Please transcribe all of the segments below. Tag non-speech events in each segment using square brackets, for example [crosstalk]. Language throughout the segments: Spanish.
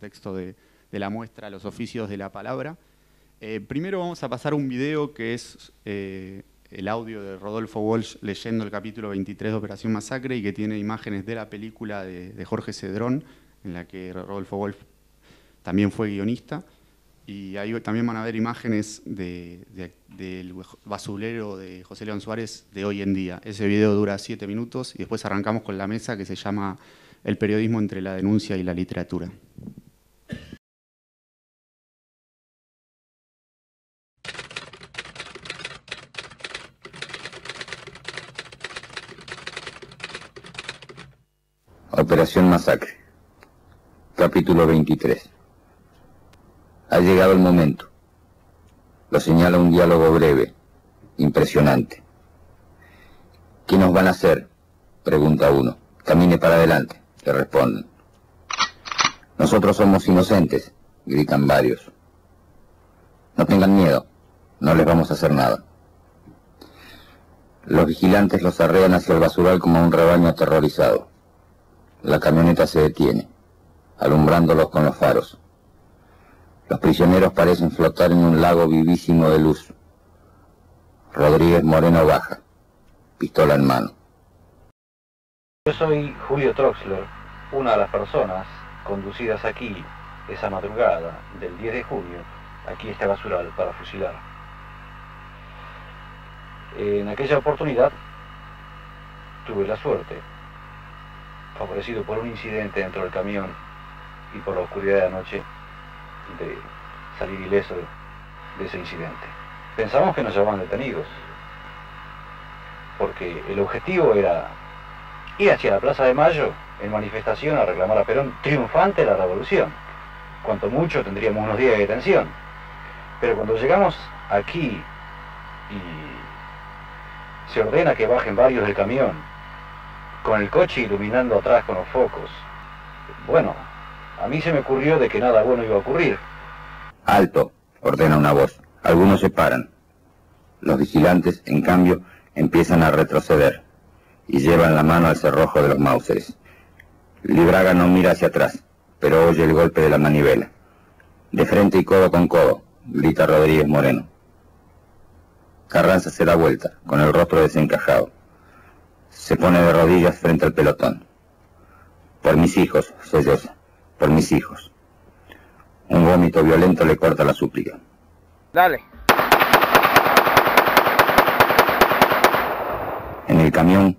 texto de, de, la muestra Los oficios de la palabra. Eh, primero vamos a pasar un video que es eh, el audio de Rodolfo Walsh leyendo el capítulo 23 de Operación Masacre y que tiene imágenes de la película de, Jorge Cedrón, en la que Rodolfo Walsh también fue guionista. Y ahí también van a ver imágenes del basulero de José León Suárez de hoy en día. Ese video dura siete minutos y después arrancamos con la mesa que se llama El periodismo entre la denuncia y la literatura. Operación Masacre. Capítulo 23. Ha llegado el momento. Lo señala un diálogo breve, impresionante. ¿Qué nos van a hacer? Pregunta uno. Camine para adelante, le responden. Nosotros somos inocentes, gritan varios. No tengan miedo, no les vamos a hacer nada. Los vigilantes los arrean hacia el basural como un rebaño aterrorizado. La camioneta se detiene, alumbrándolos con los faros. Los prisioneros parecen flotar en un lago vivísimo de luz. Rodríguez Moreno baja, pistola en mano. Yo soy Julio Troxler, una de las personas conducidas aquí esa madrugada del 10 de junio, aquí estaba Basural para fusilar. En aquella oportunidad tuve la suerte favorecido por un incidente dentro del camión y por la oscuridad de la noche, de salir ileso de, de ese incidente. Pensamos que nos llevaban detenidos, porque el objetivo era ir hacia la Plaza de Mayo en manifestación a reclamar a Perón triunfante la revolución. Cuanto mucho tendríamos unos días de detención. Pero cuando llegamos aquí y se ordena que bajen varios del camión con el coche iluminando atrás con los focos. Bueno, a mí se me ocurrió de que nada bueno iba a ocurrir. Alto, ordena una voz. Algunos se paran. Los vigilantes, en cambio, empiezan a retroceder y llevan la mano al cerrojo de los mauses. Libraga no mira hacia atrás, pero oye el golpe de la manivela. De frente y codo con codo, grita Rodríguez Moreno. Carranza se da vuelta, con el rostro desencajado se pone de rodillas frente al pelotón. Por mis hijos, yo, por mis hijos. Un vómito violento le corta la súplica. Dale. En el camión,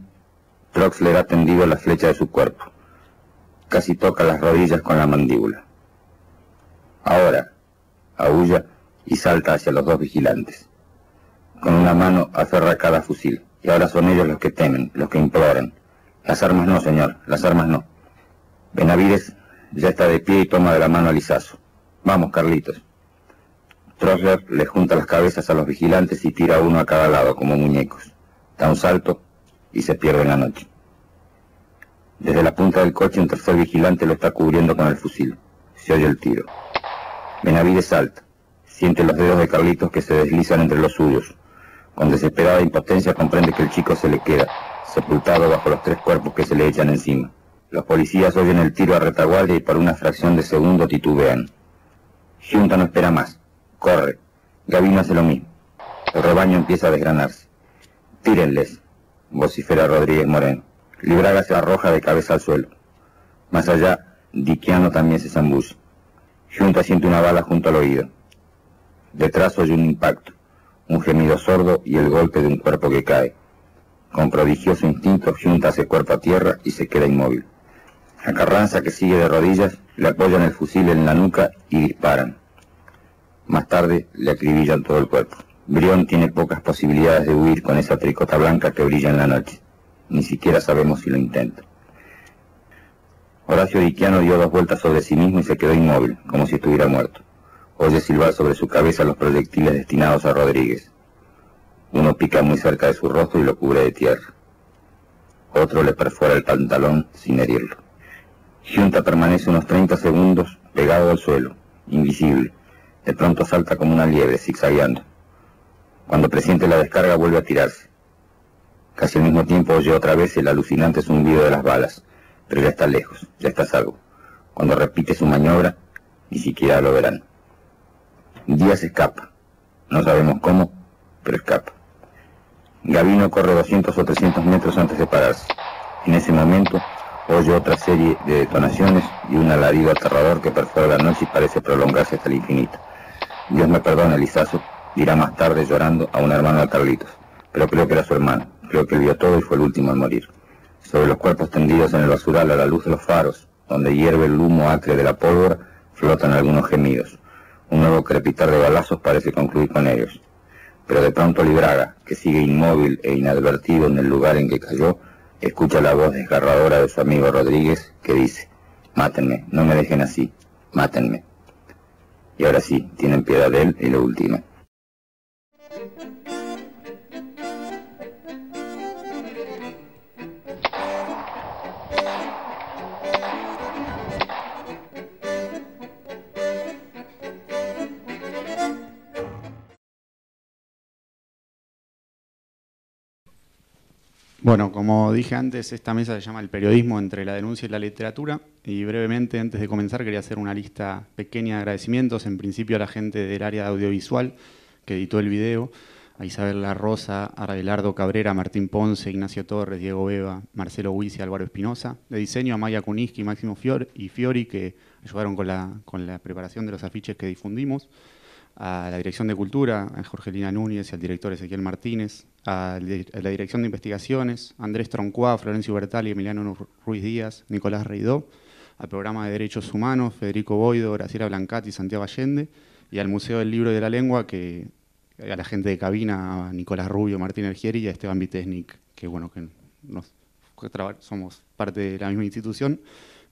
Trox le da tendido la flecha de su cuerpo. Casi toca las rodillas con la mandíbula. Ahora, aúlla y salta hacia los dos vigilantes. Con una mano aferra cada fusil ahora son ellos los que temen, los que imploran. Las armas no, señor, las armas no. Benavides ya está de pie y toma de la mano al Lizazo. Vamos, Carlitos. Trosler le junta las cabezas a los vigilantes y tira uno a cada lado como muñecos. Da un salto y se pierde en la noche. Desde la punta del coche un tercer vigilante lo está cubriendo con el fusil. Se oye el tiro. Benavides salta. Siente los dedos de Carlitos que se deslizan entre los suyos. Con desesperada impotencia comprende que el chico se le queda, sepultado bajo los tres cuerpos que se le echan encima. Los policías oyen el tiro a retaguardia y por una fracción de segundo titubean. Junta no espera más. Corre. Gavino hace lo mismo. El rebaño empieza a desgranarse. Tírenles, vocifera Rodríguez Moreno. Libraga se arroja de cabeza al suelo. Más allá, Diquiano también se zambuza. Junta siente una bala junto al oído. Detrás oye un impacto un gemido sordo y el golpe de un cuerpo que cae. Con prodigioso instinto junta ese cuerpo a tierra y se queda inmóvil. A Carranza, que sigue de rodillas, le apoyan el fusil en la nuca y disparan. Más tarde le acribillan todo el cuerpo. Brión tiene pocas posibilidades de huir con esa tricota blanca que brilla en la noche. Ni siquiera sabemos si lo intenta. Horacio Diquiano dio dos vueltas sobre sí mismo y se quedó inmóvil, como si estuviera muerto oye silbar sobre su cabeza los proyectiles destinados a Rodríguez. Uno pica muy cerca de su rostro y lo cubre de tierra. Otro le perfora el pantalón sin herirlo. Junta permanece unos 30 segundos pegado al suelo, invisible. De pronto salta como una liebre, zigzagueando. Cuando presiente la descarga vuelve a tirarse. Casi al mismo tiempo oye otra vez el alucinante zumbido de las balas, pero ya está lejos, ya está salvo. Cuando repite su maniobra, ni siquiera lo verán. Díaz escapa. No sabemos cómo, pero escapa. Gavino corre 200 o 300 metros antes de pararse. En ese momento oye otra serie de detonaciones y un alarido aterrador que perfora la noche y parece prolongarse hasta el infinito. Dios me perdona, Lizazo, dirá más tarde llorando a un hermano de Carlitos, pero creo que era su hermano, creo que vio todo y fue el último en morir. Sobre los cuerpos tendidos en el basural a la luz de los faros, donde hierve el humo acre de la pólvora, flotan algunos gemidos. Un nuevo crepitar de balazos parece concluir con ellos. Pero de pronto Libraga, que sigue inmóvil e inadvertido en el lugar en que cayó, escucha la voz desgarradora de su amigo Rodríguez que dice, Mátenme, no me dejen así, mátenme. Y ahora sí, tienen piedad de él y lo último. Bueno, como dije antes, esta mesa se llama El periodismo entre la denuncia y la literatura y brevemente, antes de comenzar, quería hacer una lista pequeña de agradecimientos, en principio a la gente del área de audiovisual que editó el video, a Isabel La Rosa, Raelardo Cabrera, Martín Ponce, Ignacio Torres, Diego Beba, Marcelo y Álvaro Espinosa, de diseño a Maya Kuniski, Máximo y Fiori que ayudaron con la, con la preparación de los afiches que difundimos, a la Dirección de Cultura, a Jorgelina Núñez y al director Ezequiel Martínez, a la Dirección de Investigaciones, Andrés Troncuá, Florencio Bertal y Emiliano Ruiz Díaz, Nicolás Reidó, al Programa de Derechos Humanos, Federico Boido, Graciela Blancati, Santiago Allende, y al Museo del Libro y de la Lengua, que a la gente de cabina, a Nicolás Rubio, Martín Ergieri y a Esteban Vitesnik, que bueno, que somos parte de la misma institución,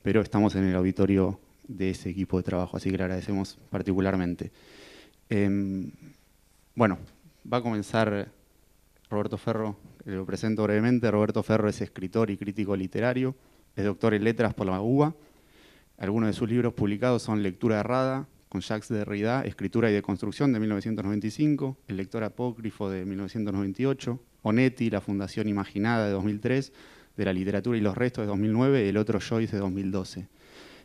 pero estamos en el auditorio de ese equipo de trabajo, así que le agradecemos particularmente. Em, bueno, va a comenzar Roberto Ferro, eh, lo presento brevemente. Roberto Ferro es escritor y crítico literario, es doctor en letras por la UBA. Algunos de sus libros publicados son Lectura errada, con Jacques Derrida, Escritura y Deconstrucción de 1995, El lector apócrifo de 1998, Onetti, La Fundación Imaginada de 2003, De la Literatura y los Restos de 2009 y El otro Joyce de 2012.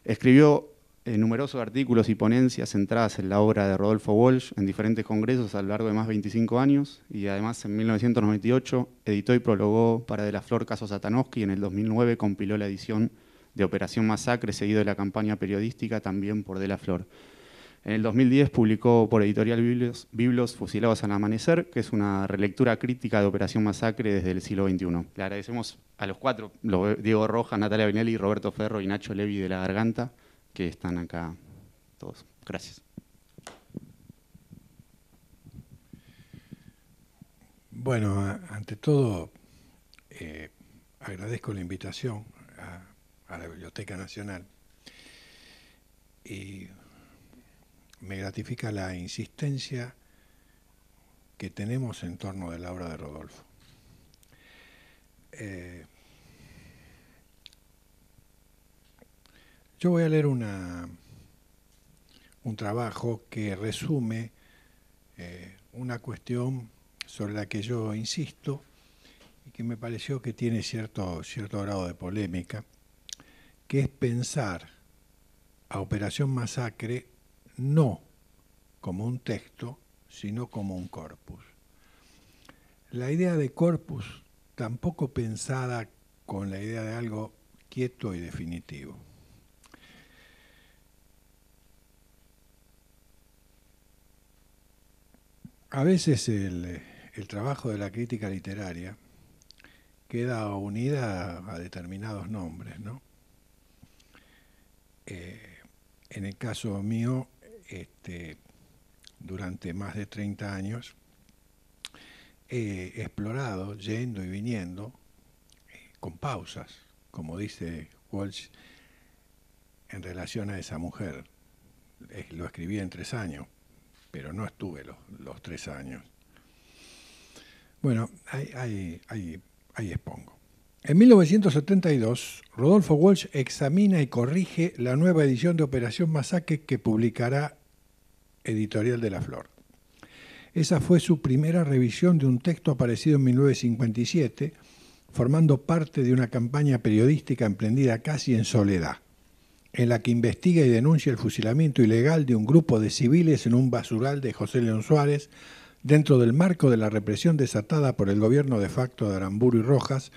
Escribió eh, numerosos artículos y ponencias centradas en la obra de Rodolfo Walsh en diferentes congresos a lo largo de más de 25 años y además en 1998 editó y prologó para De la Flor Caso Satanowski y en el 2009 compiló la edición de Operación Masacre seguido de la campaña periodística también por De la Flor. En el 2010 publicó por editorial Biblos, Fusilados al Amanecer, que es una relectura crítica de Operación Masacre desde el siglo XXI. Le agradecemos a los cuatro, Diego Rojas, Natalia Vinelli, Roberto Ferro y Nacho Levi de La Garganta, que están acá todos. Gracias. Bueno, ante todo, eh, agradezco la invitación a, la Biblioteca Nacional y me gratifica la insistencia que tenemos en torno de la obra de Rodolfo. Eh, Yo voy a leer un trabajo que resume eh, una cuestión sobre la que yo insisto y que me pareció que tiene cierto, cierto grado de polémica, que es pensar a Operación Masacre no como un texto, sino como un corpus. La idea de corpus tampoco pensada con la idea de algo quieto y definitivo. A veces el, trabajo de la crítica literaria queda unida a determinados nombres, ¿no? Eh, en el caso mío, este, durante más de 30 años, he explorado, yendo y viniendo, eh, con pausas, como dice Walsh, en relación a esa mujer. lo escribí en tres años, pero no estuve los, tres años. Bueno, ahí, expongo. En 1972, Rodolfo Walsh examina y corrige la nueva edición de Operación Masacre que publicará Editorial de la Flor. Esa fue su primera revisión de un texto aparecido en 1957, formando parte de una campaña periodística emprendida casi en soledad en la que investiga y denuncia el fusilamiento ilegal de un grupo de civiles en un basural de José León Suárez, dentro del marco de la represión desatada por el gobierno de facto de Aramburu y Rojas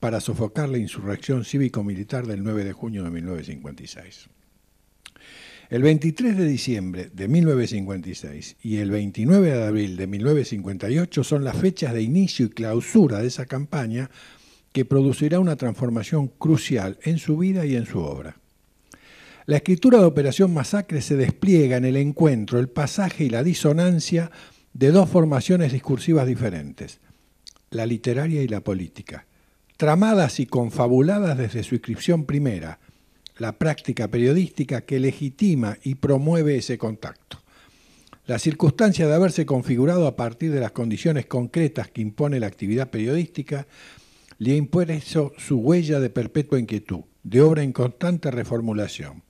para sofocar la insurrección cívico-militar del 9 de junio de 1956. El 23 de diciembre de 1956 y el 29 de abril de 1958 son las fechas de inicio y clausura de esa campaña que producirá una transformación crucial en su vida y en su obra. La escritura de Operación Masacre se despliega en el encuentro, el pasaje y la disonancia de dos formaciones discursivas diferentes, la literaria y la política, tramadas y confabuladas desde su inscripción primera, la práctica periodística que legitima y promueve ese contacto. La circunstancia de haberse configurado a partir de las condiciones concretas que impone la actividad periodística le impone impuesto su huella de perpetua inquietud, de obra en constante reformulación.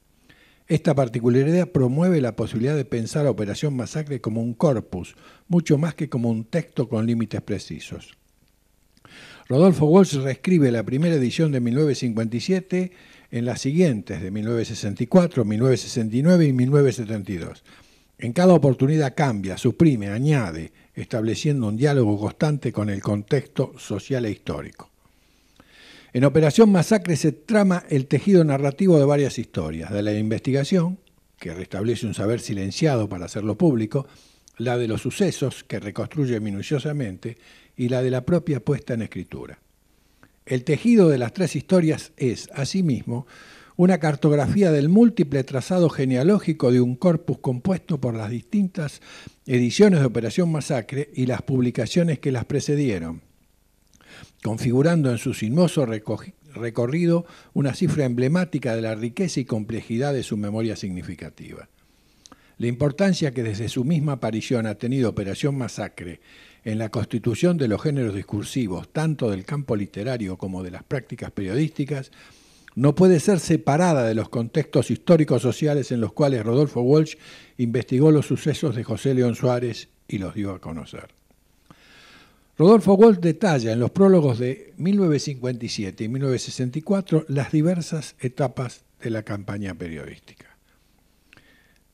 Esta particularidad promueve la posibilidad de pensar a Operación Masacre como un corpus, mucho más que como un texto con límites precisos. Rodolfo Walsh reescribe la primera edición de 1957 en las siguientes de 1964, 1969 y 1972. En cada oportunidad cambia, suprime, añade, estableciendo un diálogo constante con el contexto social e histórico. En Operación Masacre se trama el tejido narrativo de varias historias, de la investigación, que restablece un saber silenciado para hacerlo público, la de los sucesos, que reconstruye minuciosamente, y la de la propia puesta en escritura. El tejido de las tres historias es, asimismo, una cartografía del múltiple trazado genealógico de un corpus compuesto por las distintas ediciones de Operación Masacre y las publicaciones que las precedieron, configurando en su sinuoso recorrido una cifra emblemática de la riqueza y complejidad de su memoria significativa. La importancia que desde su misma aparición ha tenido Operación Masacre en la constitución de los géneros discursivos, tanto del campo literario como de las prácticas periodísticas, no puede ser separada de los contextos históricos sociales en los cuales Rodolfo Walsh investigó los sucesos de José León Suárez y los dio a conocer. Rodolfo Walsh detalla en los prólogos de 1957 y 1964 las diversas etapas de la campaña periodística.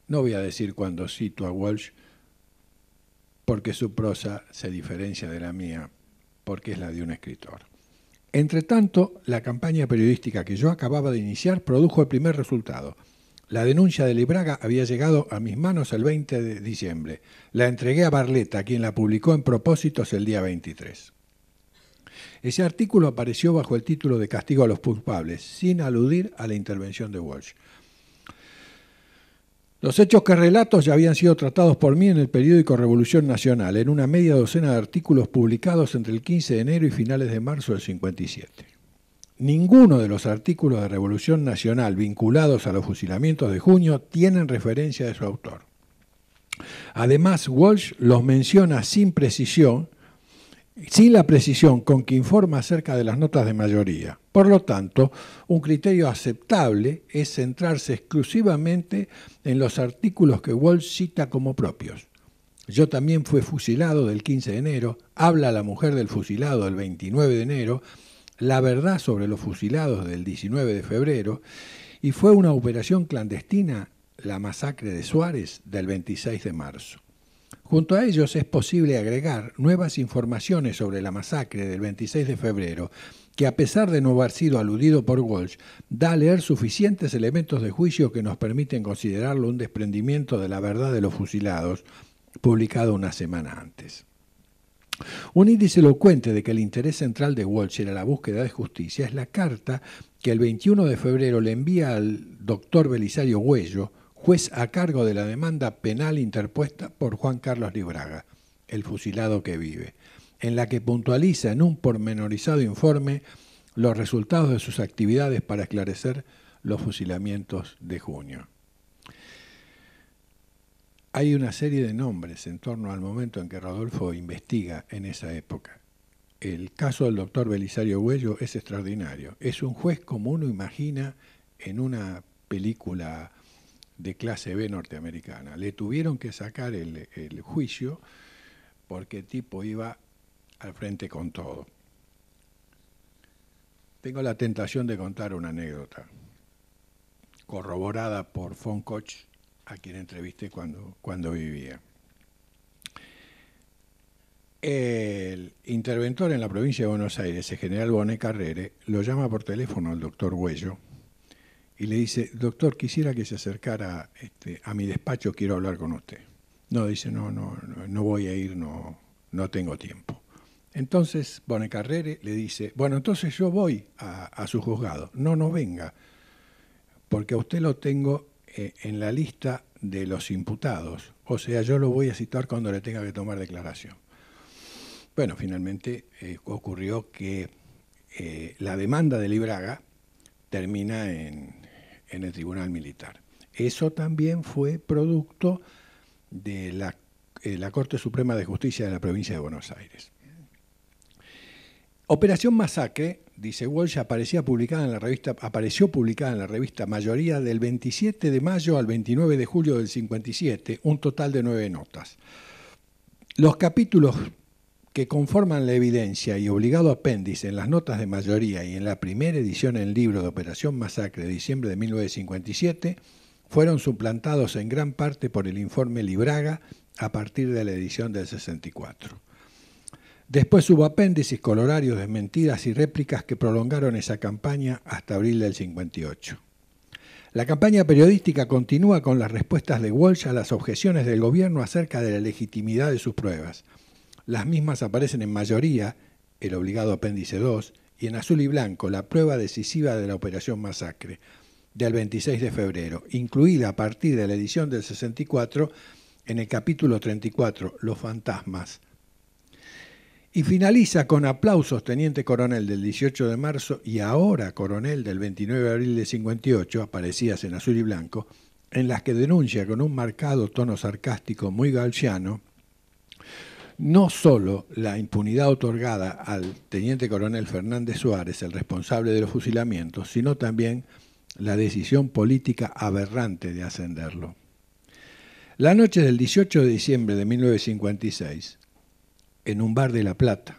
No voy a decir cuándo cito a Walsh, porque su prosa se diferencia de la mía, porque es la de un escritor. Entre tanto, la campaña periodística que yo acababa de iniciar produjo el primer resultado, la denuncia de Libraga había llegado a mis manos el 20 de diciembre. La entregué a Barleta, quien la publicó en Propósitos el día 23. Ese artículo apareció bajo el título de Castigo a los culpables, sin aludir a la intervención de Walsh. Los hechos que relato ya habían sido tratados por mí en el periódico Revolución Nacional, en una media docena de artículos publicados entre el 15 de enero y finales de marzo del 57. Ninguno de los artículos de Revolución Nacional vinculados a los fusilamientos de junio tienen referencia de su autor. Además, Walsh los menciona sin precisión, sin la precisión con que informa acerca de las notas de mayoría. Por lo tanto, un criterio aceptable es centrarse exclusivamente en los artículos que Walsh cita como propios. Yo también fui fusilado del 15 de enero, habla la mujer del fusilado del 29 de enero, la verdad sobre los fusilados del 19 de febrero y fue una operación clandestina, la masacre de Suárez del 26 de marzo. Junto a ellos es posible agregar nuevas informaciones sobre la masacre del 26 de febrero, que a pesar de no haber sido aludido por Walsh, da a leer suficientes elementos de juicio que nos permiten considerarlo un desprendimiento de la verdad de los fusilados, publicado una semana antes. Un índice elocuente de que el interés central de Walsh era la búsqueda de justicia es la carta que el 21 de febrero le envía al doctor Belisario Huello, juez a cargo de la demanda penal interpuesta por Juan Carlos Libraga, el fusilado que vive, en la que puntualiza en un pormenorizado informe los resultados de sus actividades para esclarecer los fusilamientos de junio. Hay una serie de nombres en torno al momento en que Rodolfo investiga en esa época. El caso del doctor Belisario Huello es extraordinario. Es un juez como uno imagina en una película de clase B norteamericana. Le tuvieron que sacar el, juicio porque el tipo iba al frente con todo. Tengo la tentación de contar una anécdota corroborada por Von Koch a quien entrevisté cuando, cuando vivía. El interventor en la provincia de Buenos Aires, el general Bonet Carrere, lo llama por teléfono al doctor Huello y le dice, doctor, quisiera que se acercara este, a mi despacho, quiero hablar con usted. No, dice, no, no, no, voy a ir, no, no tengo tiempo. Entonces Bonecarrere Carrere le dice, bueno, entonces yo voy a, a su juzgado, no, no venga, porque a usted lo tengo eh, en la lista de los imputados. O sea, yo lo voy a citar cuando le tenga que tomar declaración. Bueno, finalmente eh, ocurrió que eh, la demanda de Libraga termina en, el Tribunal Militar. Eso también fue producto de la, Corte Suprema de Justicia de la provincia de Buenos Aires. Operación Masacre dice Walsh, aparecía publicada en la apareció publicada en la revista Mayoría del 27 de mayo al 29 de julio del 57, un total de nueve notas. Los capítulos que conforman la evidencia y obligado apéndice en las notas de mayoría y en la primera edición en el libro de Operación Masacre de diciembre de 1957 fueron suplantados en gran parte por el informe Libraga a partir de la edición del 64. Después hubo apéndices, colorarios, mentiras y réplicas que prolongaron esa campaña hasta abril del 58. La campaña periodística continúa con las respuestas de Walsh a las objeciones del gobierno acerca de la legitimidad de sus pruebas. Las mismas aparecen en mayoría, el obligado apéndice 2, y en azul y blanco, la prueba decisiva de la Operación Masacre, del 26 de febrero, incluida a partir de la edición del 64 en el capítulo 34, Los Fantasmas, y finaliza con aplausos, teniente coronel del 18 de marzo y ahora coronel del 29 de abril de 58, aparecías en azul y blanco, en las que denuncia con un marcado tono sarcástico muy galciano no solo la impunidad otorgada al teniente coronel Fernández Suárez, el responsable de los fusilamientos, sino también la decisión política aberrante de ascenderlo. La noche del 18 de diciembre de 1956, en un bar de La Plata.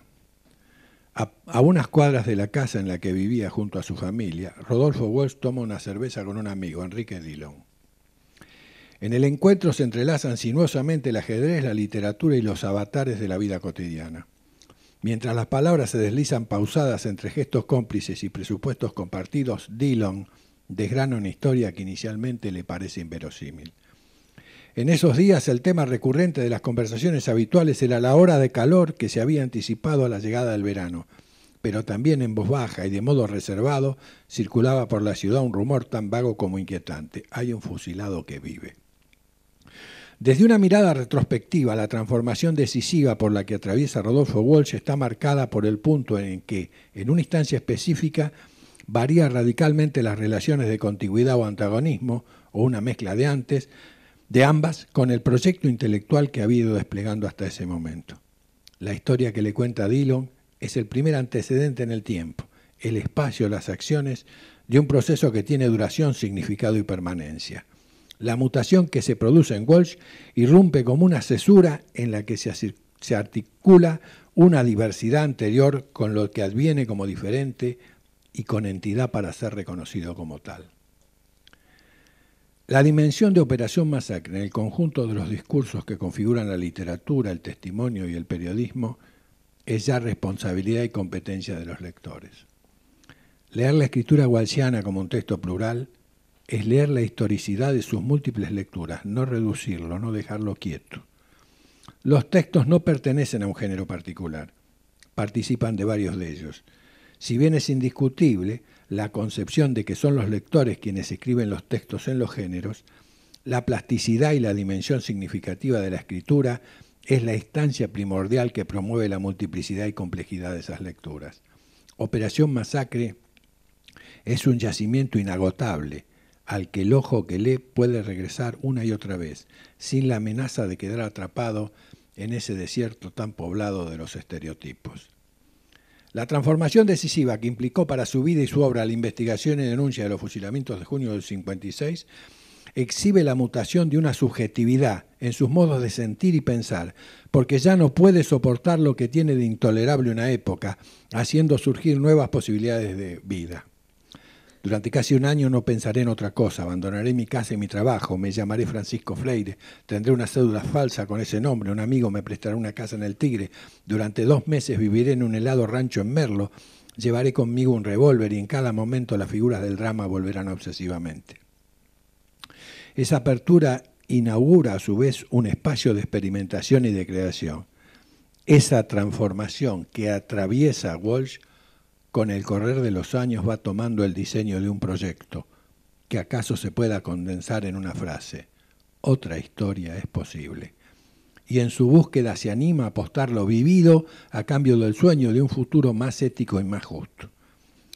A, unas cuadras de la casa en la que vivía junto a su familia, Rodolfo Walsh toma una cerveza con un amigo, Enrique Dillon. En el encuentro se entrelazan sinuosamente el ajedrez, la literatura y los avatares de la vida cotidiana. Mientras las palabras se deslizan pausadas entre gestos cómplices y presupuestos compartidos, Dillon desgrana una historia que inicialmente le parece inverosímil. En esos días el tema recurrente de las conversaciones habituales era la hora de calor que se había anticipado a la llegada del verano, pero también en voz baja y de modo reservado circulaba por la ciudad un rumor tan vago como inquietante. Hay un fusilado que vive. Desde una mirada retrospectiva, la transformación decisiva por la que atraviesa Rodolfo Walsh está marcada por el punto en que, en una instancia específica, varía radicalmente las relaciones de contigüidad o antagonismo, o una mezcla de antes, de ambas con el proyecto intelectual que ha ido desplegando hasta ese momento. La historia que le cuenta Dillon es el primer antecedente en el tiempo, el espacio, las acciones, de un proceso que tiene duración, significado y permanencia. La mutación que se produce en Walsh irrumpe como una cesura en la que se articula una diversidad anterior con lo que adviene como diferente y con entidad para ser reconocido como tal. La dimensión de Operación Masacre en el conjunto de los discursos que configuran la literatura, el testimonio y el periodismo es ya responsabilidad y competencia de los lectores. Leer la escritura walsiana como un texto plural es leer la historicidad de sus múltiples lecturas, no reducirlo, no dejarlo quieto. Los textos no pertenecen a un género particular, participan de varios de ellos. Si bien es indiscutible la concepción de que son los lectores quienes escriben los textos en los géneros, la plasticidad y la dimensión significativa de la escritura es la instancia primordial que promueve la multiplicidad y complejidad de esas lecturas. Operación Masacre es un yacimiento inagotable al que el ojo que lee puede regresar una y otra vez, sin la amenaza de quedar atrapado en ese desierto tan poblado de los estereotipos. La transformación decisiva que implicó para su vida y su obra la investigación y denuncia de los fusilamientos de junio del 56 exhibe la mutación de una subjetividad en sus modos de sentir y pensar, porque ya no puede soportar lo que tiene de intolerable una época, haciendo surgir nuevas posibilidades de vida. Durante casi un año no pensaré en otra cosa, abandonaré mi casa y mi trabajo, me llamaré Francisco Fleire, tendré una cédula falsa con ese nombre, un amigo me prestará una casa en el Tigre, durante dos meses viviré en un helado rancho en Merlo, llevaré conmigo un revólver y en cada momento las figuras del drama volverán obsesivamente. Esa apertura inaugura a su vez un espacio de experimentación y de creación. Esa transformación que atraviesa Walsh con el correr de los años va tomando el diseño de un proyecto, que acaso se pueda condensar en una frase. Otra historia es posible. Y en su búsqueda se anima a apostar lo vivido a cambio del sueño de un futuro más ético y más justo.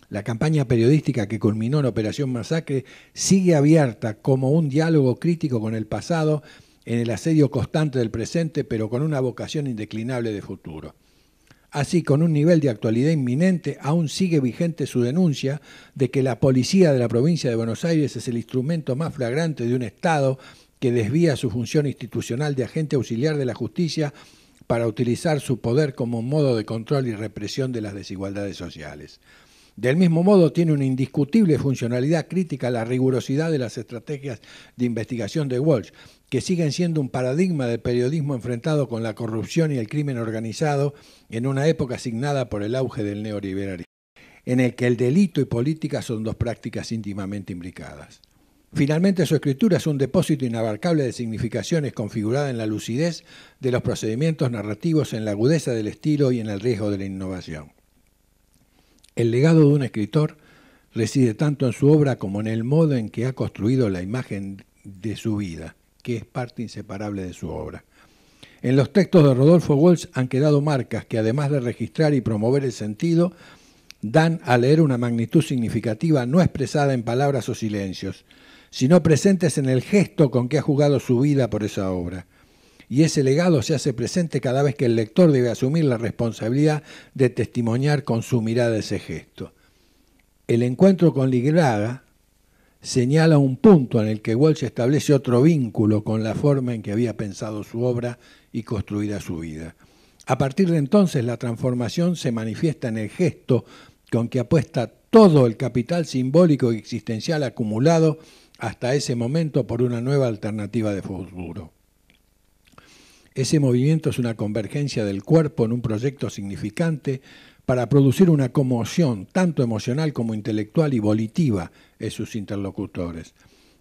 La campaña periodística que culminó en Operación Masacre sigue abierta como un diálogo crítico con el pasado en el asedio constante del presente, pero con una vocación indeclinable de futuro. Así, con un nivel de actualidad inminente, aún sigue vigente su denuncia de que la policía de la provincia de Buenos Aires es el instrumento más flagrante de un Estado que desvía su función institucional de agente auxiliar de la justicia para utilizar su poder como modo de control y represión de las desigualdades sociales. Del mismo modo, tiene una indiscutible funcionalidad crítica la rigurosidad de las estrategias de investigación de Walsh, que siguen siendo un paradigma del periodismo enfrentado con la corrupción y el crimen organizado en una época asignada por el auge del neoliberalismo, en el que el delito y política son dos prácticas íntimamente imbricadas. Finalmente, su escritura es un depósito inabarcable de significaciones configurada en la lucidez de los procedimientos narrativos, en la agudeza del estilo y en el riesgo de la innovación. El legado de un escritor reside tanto en su obra como en el modo en que ha construido la imagen de su vida que es parte inseparable de su obra. En los textos de Rodolfo Walsh han quedado marcas que, además de registrar y promover el sentido, dan a leer una magnitud significativa no expresada en palabras o silencios, sino presentes en el gesto con que ha jugado su vida por esa obra. Y ese legado se hace presente cada vez que el lector debe asumir la responsabilidad de testimoniar con su mirada ese gesto. El encuentro con Ligraga, señala un punto en el que Walsh establece otro vínculo con la forma en que había pensado su obra y construida su vida. A partir de entonces la transformación se manifiesta en el gesto con que apuesta todo el capital simbólico y existencial acumulado hasta ese momento por una nueva alternativa de futuro. Ese movimiento es una convergencia del cuerpo en un proyecto significante para producir una conmoción tanto emocional como intelectual y volitiva sus interlocutores.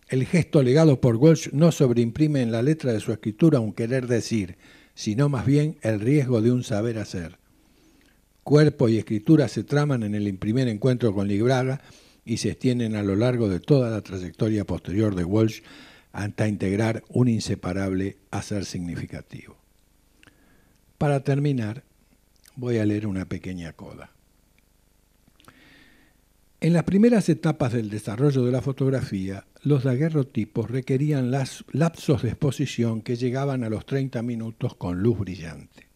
El gesto legado por Walsh no sobreimprime en la letra de su escritura un querer decir, sino más bien el riesgo de un saber hacer. Cuerpo y escritura se traman en el primer encuentro con Libraga y se extienden a lo largo de toda la trayectoria posterior de Walsh hasta integrar un inseparable hacer significativo. Para terminar, voy a leer una pequeña coda. En las primeras etapas del desarrollo de la fotografía, los daguerrotipos requerían lapsos de exposición que llegaban a los 30 minutos con luz brillante.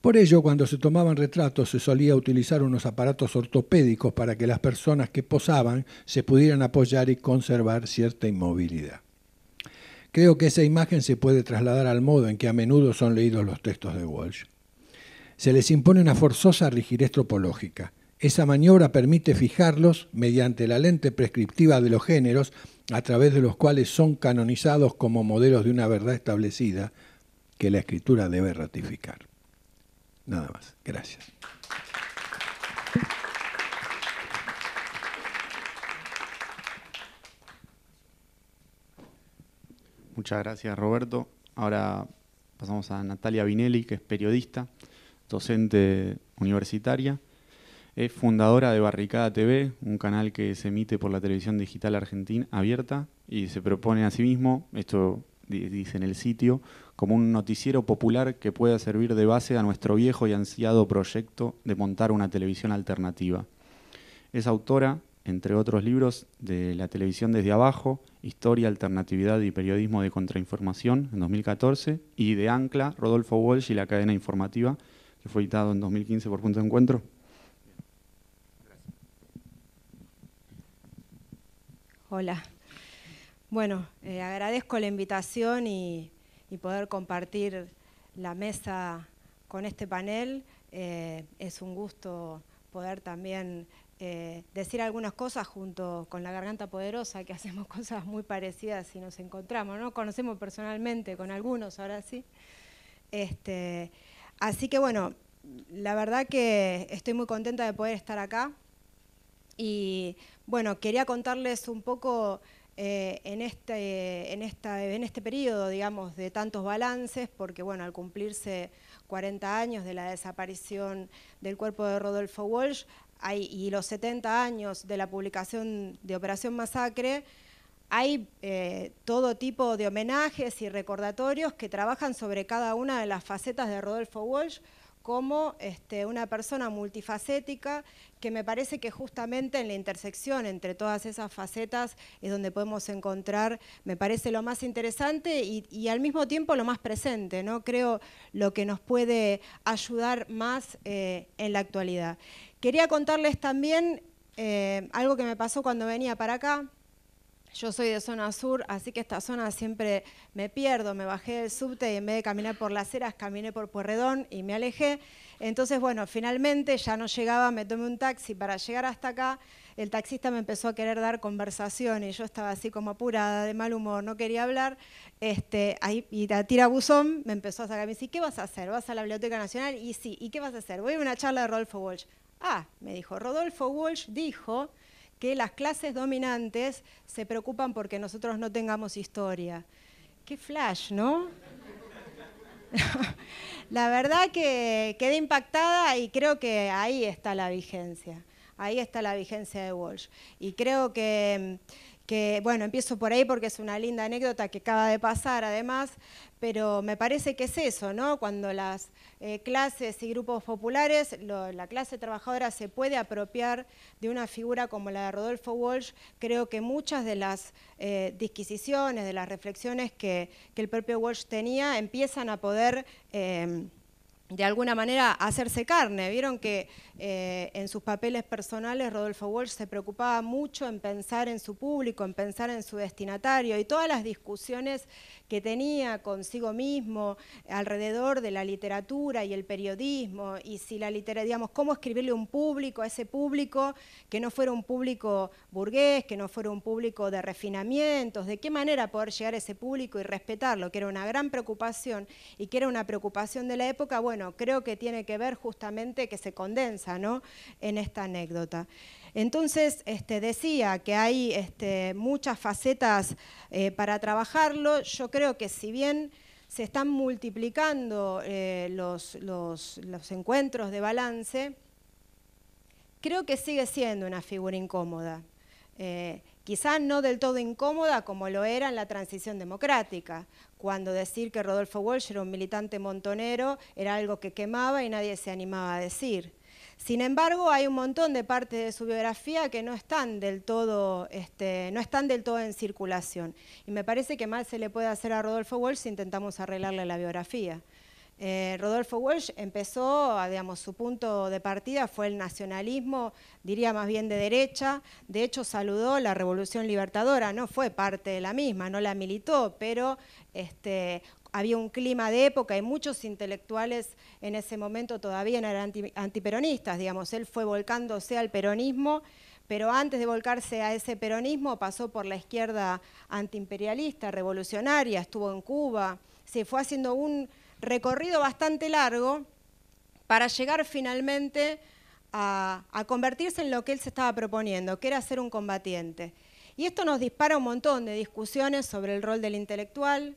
Por ello, cuando se tomaban retratos se solía utilizar unos aparatos ortopédicos para que las personas que posaban se pudieran apoyar y conservar cierta inmovilidad. Creo que esa imagen se puede trasladar al modo en que a menudo son leídos los textos de Walsh. Se les impone una forzosa rigidez tropológica, esa maniobra permite fijarlos mediante la lente prescriptiva de los géneros a través de los cuales son canonizados como modelos de una verdad establecida que la escritura debe ratificar. Nada más. Gracias. Muchas gracias, Roberto. Ahora pasamos a Natalia Vinelli, que es periodista, docente universitaria es fundadora de Barricada TV, un canal que se emite por la televisión digital argentina abierta y se propone a sí mismo, esto dice en el sitio, como un noticiero popular que pueda servir de base a nuestro viejo y ansiado proyecto de montar una televisión alternativa. Es autora, entre otros libros, de La televisión desde abajo, Historia, Alternatividad y Periodismo de Contrainformación en 2014 y de Ancla, Rodolfo Walsh y la cadena informativa, que fue editado en 2015 por Punto de Encuentro. Hola. Bueno, eh, agradezco la invitación y, poder compartir la mesa con este panel. Eh, es un gusto poder también eh, decir algunas cosas junto con la Garganta Poderosa, que [laughs] hacemos cosas muy parecidas y nos encontramos, ¿no? Conocemos personalmente con algunos, ahora sí. Este, así que bueno, la verdad que estoy muy contenta de poder estar acá. Y bueno, quería contarles un poco eh, en, este, en, esta, en este periodo, digamos, de tantos balances, porque bueno, al cumplirse 40 años de la desaparición del cuerpo de Rodolfo Walsh y los 70 años de la publicación de Operación Masacre, hay eh, todo tipo de homenajes y recordatorios que trabajan sobre cada una de las facetas de Rodolfo Walsh, como este, una persona multifacética que me parece que justamente en la intersección entre todas esas facetas es donde podemos encontrar, me parece lo más interesante y, al mismo tiempo lo más presente, ¿no? creo lo que nos puede ayudar más eh, en la actualidad. Quería contarles también eh, algo que me pasó cuando venía para acá, yo soy de zona sur, así que esta zona siempre me pierdo. Me bajé del subte y en vez de caminar por las eras, caminé por Puerredón y me alejé. Entonces, bueno, finalmente ya no llegaba, me tomé un taxi para llegar hasta acá. El taxista me empezó a querer dar conversación y yo estaba así como apurada, de mal humor, no quería hablar. Este, y a tira buzón me empezó a sacar. Me dice, ¿qué vas a hacer? ¿Vas a la Biblioteca Nacional? Y sí, ¿y qué vas a hacer? Voy a una charla de Rodolfo Walsh. Ah, me dijo, Rodolfo Walsh dijo que las clases dominantes se preocupan porque nosotros no tengamos historia. Qué flash, ¿no? [laughs] la verdad que quedé impactada y creo que ahí está la vigencia. Ahí está la vigencia de Walsh. Y creo que, que, bueno, empiezo por ahí porque es una linda anécdota que acaba de pasar además, pero me parece que es eso, ¿no? Cuando las, eh, clases y grupos populares, la clase trabajadora se puede apropiar de una figura como la de Rodolfo Walsh. Creo que muchas de las eh, disquisiciones, de las reflexiones que, el propio Walsh tenía, empiezan a poder... Em, de alguna manera hacerse carne. Vieron que eh, en sus papeles personales Rodolfo Walsh se preocupaba mucho en pensar en su público, en pensar en su destinatario y todas las discusiones que tenía consigo mismo alrededor de la literatura y el periodismo, y si la literatura, digamos, cómo escribirle un público a ese público que no fuera un público burgués, que no fuera un público de refinamientos, de qué manera poder llegar a ese público y respetarlo, que era una gran preocupación y que era una preocupación de la época, bueno, creo que tiene que ver justamente que se condensa ¿no? en esta anécdota. Entonces, este, decía que hay este, muchas facetas eh, para trabajarlo. Yo creo que si bien se están multiplicando eh, los, encuentros de balance, creo que sigue siendo una figura incómoda. Eh, quizás no del todo incómoda como lo era en la transición democrática, cuando decir que Rodolfo Walsh era un militante montonero era algo que quemaba y nadie se animaba a decir. Sin embargo, hay un montón de partes de su biografía que no están del todo, este, no están del todo en circulación. Y me parece que mal se le puede hacer a Rodolfo Walsh si intentamos arreglarle la biografía. Eh, Rodolfo Walsh empezó, ah, digamos, su punto de partida fue el nacionalismo, diría más bien de derecha, de hecho saludó la Revolución Libertadora, no fue parte de la misma, no la militó, pero este, había un clima de época y muchos intelectuales en ese momento todavía no eran antiperonistas, digamos, él fue volcándose al peronismo, pero antes de volcarse a ese peronismo pasó por la izquierda antiimperialista, revolucionaria, estuvo en Cuba, se fue haciendo un recorrido bastante largo para llegar finalmente a, a convertirse en lo que él se estaba proponiendo, que era ser un combatiente. Y esto nos dispara un montón de discusiones sobre el rol del intelectual,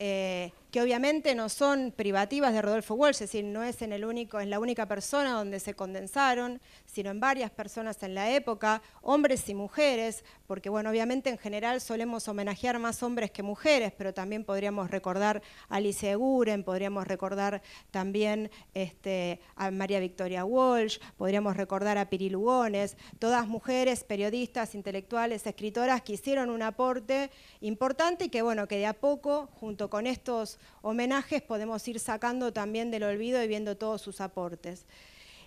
eh, que obviamente no son privativas de Rodolfo Walsh, es decir, no es en, el único, en la única persona donde se condensaron, sino en varias personas en la época, hombres y mujeres, porque bueno, obviamente en general solemos homenajear más hombres que mujeres, pero también podríamos recordar a Alice Guren, podríamos recordar también este, a María Victoria Walsh, podríamos recordar a Piri Lugones, todas mujeres, periodistas, intelectuales, escritoras que hicieron un aporte importante y que bueno, que de a poco, junto con estos homenajes podemos ir sacando también del olvido y viendo todos sus aportes.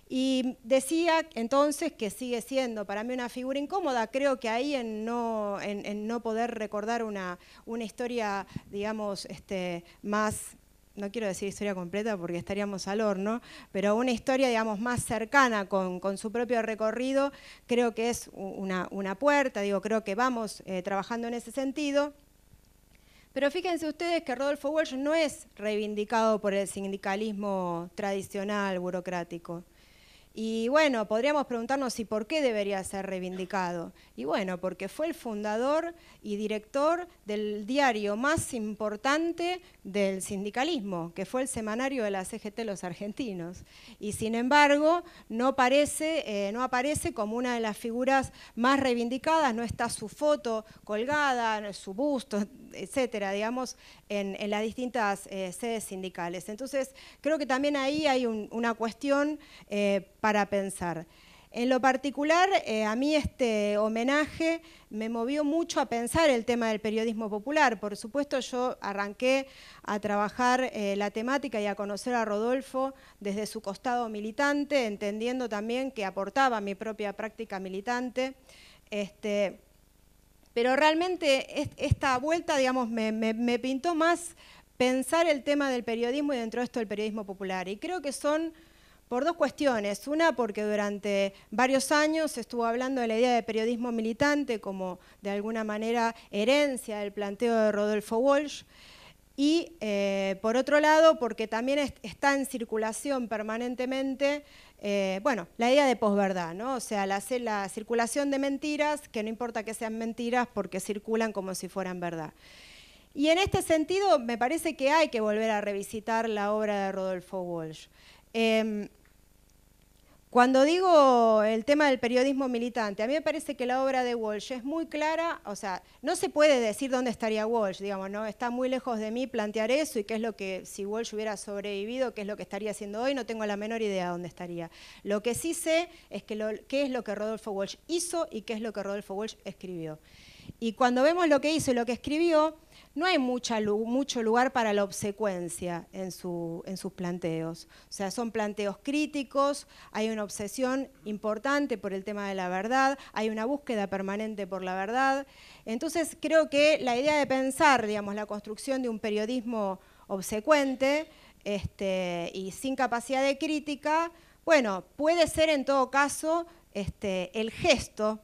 Y decía entonces que sigue siendo para mí una figura incómoda, creo que ahí en no, poder recordar una, historia, digamos, este, más no quiero decir historia completa porque estaríamos al horno, pero una historia, digamos, más cercana con, su propio recorrido, creo que es una, puerta, digo, creo que vamos eh, trabajando en ese sentido. Pero fíjense ustedes que Rodolfo Walsh no es reivindicado por el sindicalismo tradicional, burocrático. Y bueno, podríamos preguntarnos si por qué debería ser reivindicado. Y bueno, porque fue el fundador y director del diario más importante del sindicalismo, que fue el semanario de la CGT Los Argentinos. Y sin embargo, no, parece, eh, no aparece como una de las figuras más reivindicadas, no está su foto colgada, su busto, etcétera, digamos, en, las distintas eh, sedes sindicales. Entonces, creo que también ahí hay una cuestión eh, para pensar. En lo particular, eh, a mí este homenaje me movió mucho a pensar el tema del periodismo popular. Por supuesto, yo arranqué a trabajar eh, la temática y a conocer a Rodolfo desde su costado militante, entendiendo también que aportaba mi propia práctica militante. Este, pero realmente esta vuelta, digamos, me pintó más pensar el tema del periodismo y dentro de esto el periodismo popular. Y creo que son por dos cuestiones. Una, porque durante varios años estuvo hablando de la idea de periodismo militante como de alguna manera herencia del planteo de Rodolfo Walsh. Y eh, por otro lado, porque también está en circulación permanentemente, eh, bueno, la idea de posverdad, O sea, la circulación de mentiras, que no importa que sean mentiras porque circulan como si fueran verdad. Y en este sentido, me parece que hay que volver a revisitar la obra de Rodolfo Walsh. Em, cuando digo el tema del periodismo militante, a mí me parece que la obra de Walsh es muy clara, o sea, no se puede decir dónde estaría Walsh, digamos, ¿no? Está muy lejos de mí plantear eso y qué es lo que, si Walsh hubiera sobrevivido, qué es lo que estaría haciendo hoy, no tengo la menor idea dónde estaría. Lo que sí sé es que qué es lo que Rodolfo Walsh hizo y qué es lo que Rodolfo Walsh escribió. Y cuando vemos lo que hizo y lo que escribió, no hay mucho lugar para la obsecuencia en, sus planteos. O sea, son planteos críticos, hay una obsesión importante por el tema de la verdad, hay una búsqueda permanente por la verdad. Entonces, creo que la idea de pensar, la construcción de un periodismo obsecuente este, y sin capacidad de crítica, bueno, puede ser en todo caso este, el gesto,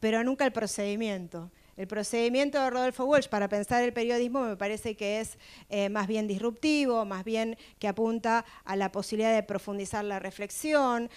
pero nunca el procedimiento. El procedimiento de Rodolfo Walsh para pensar el periodismo me parece que es eh, más bien disruptivo, más bien que apunta a la posibilidad de profundizar la reflexión,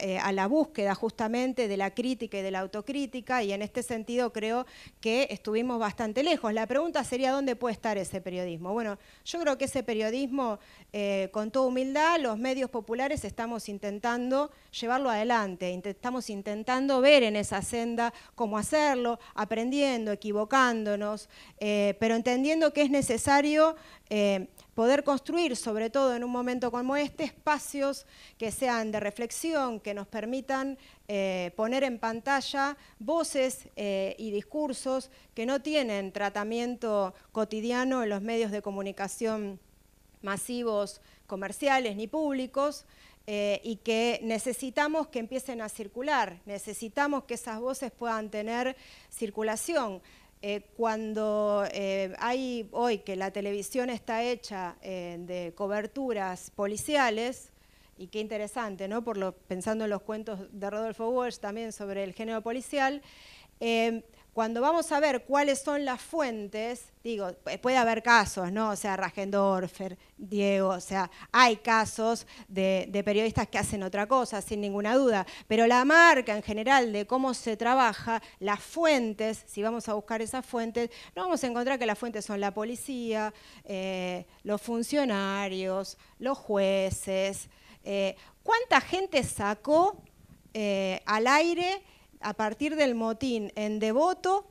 eh, a, la búsqueda justamente de la crítica y de la autocrítica, y en este sentido creo que estuvimos bastante lejos. La pregunta sería, ¿dónde puede estar ese periodismo? Bueno, yo creo que ese periodismo, eh, con toda humildad, los medios populares estamos intentando llevarlo adelante, estamos intentando ver en esa senda cómo hacerlo, aprendiendo equivocándonos, eh, pero entendiendo que es necesario eh, poder construir, sobre todo en un momento como este, espacios que sean de reflexión, que nos permitan eh, poner en pantalla voces y discursos que no tienen tratamiento cotidiano en los medios de comunicación masivos, comerciales ni públicos, eh, y que necesitamos que empiecen a circular, necesitamos que esas voces puedan tener circulación. Eh, cuando eh, hay hoy que la televisión está hecha de coberturas policiales, y qué interesante, ¿no? pensando en los cuentos de Rodolfo Walsh también sobre el género policial, cuando vamos a ver cuáles son las fuentes, digo, eh, puede haber casos, ¿no? O sea, Rajendorfer, Diego, o sea, hay casos de, periodistas que hacen otra cosa, sin ninguna duda, pero la marca en general de cómo se trabaja, las fuentes, si vamos a buscar esas fuentes, no vamos a encontrar que las fuentes son la policía, eh, los funcionarios, los jueces. Eh, ¿Cuánta gente sacó al aire? a partir del motín en Devoto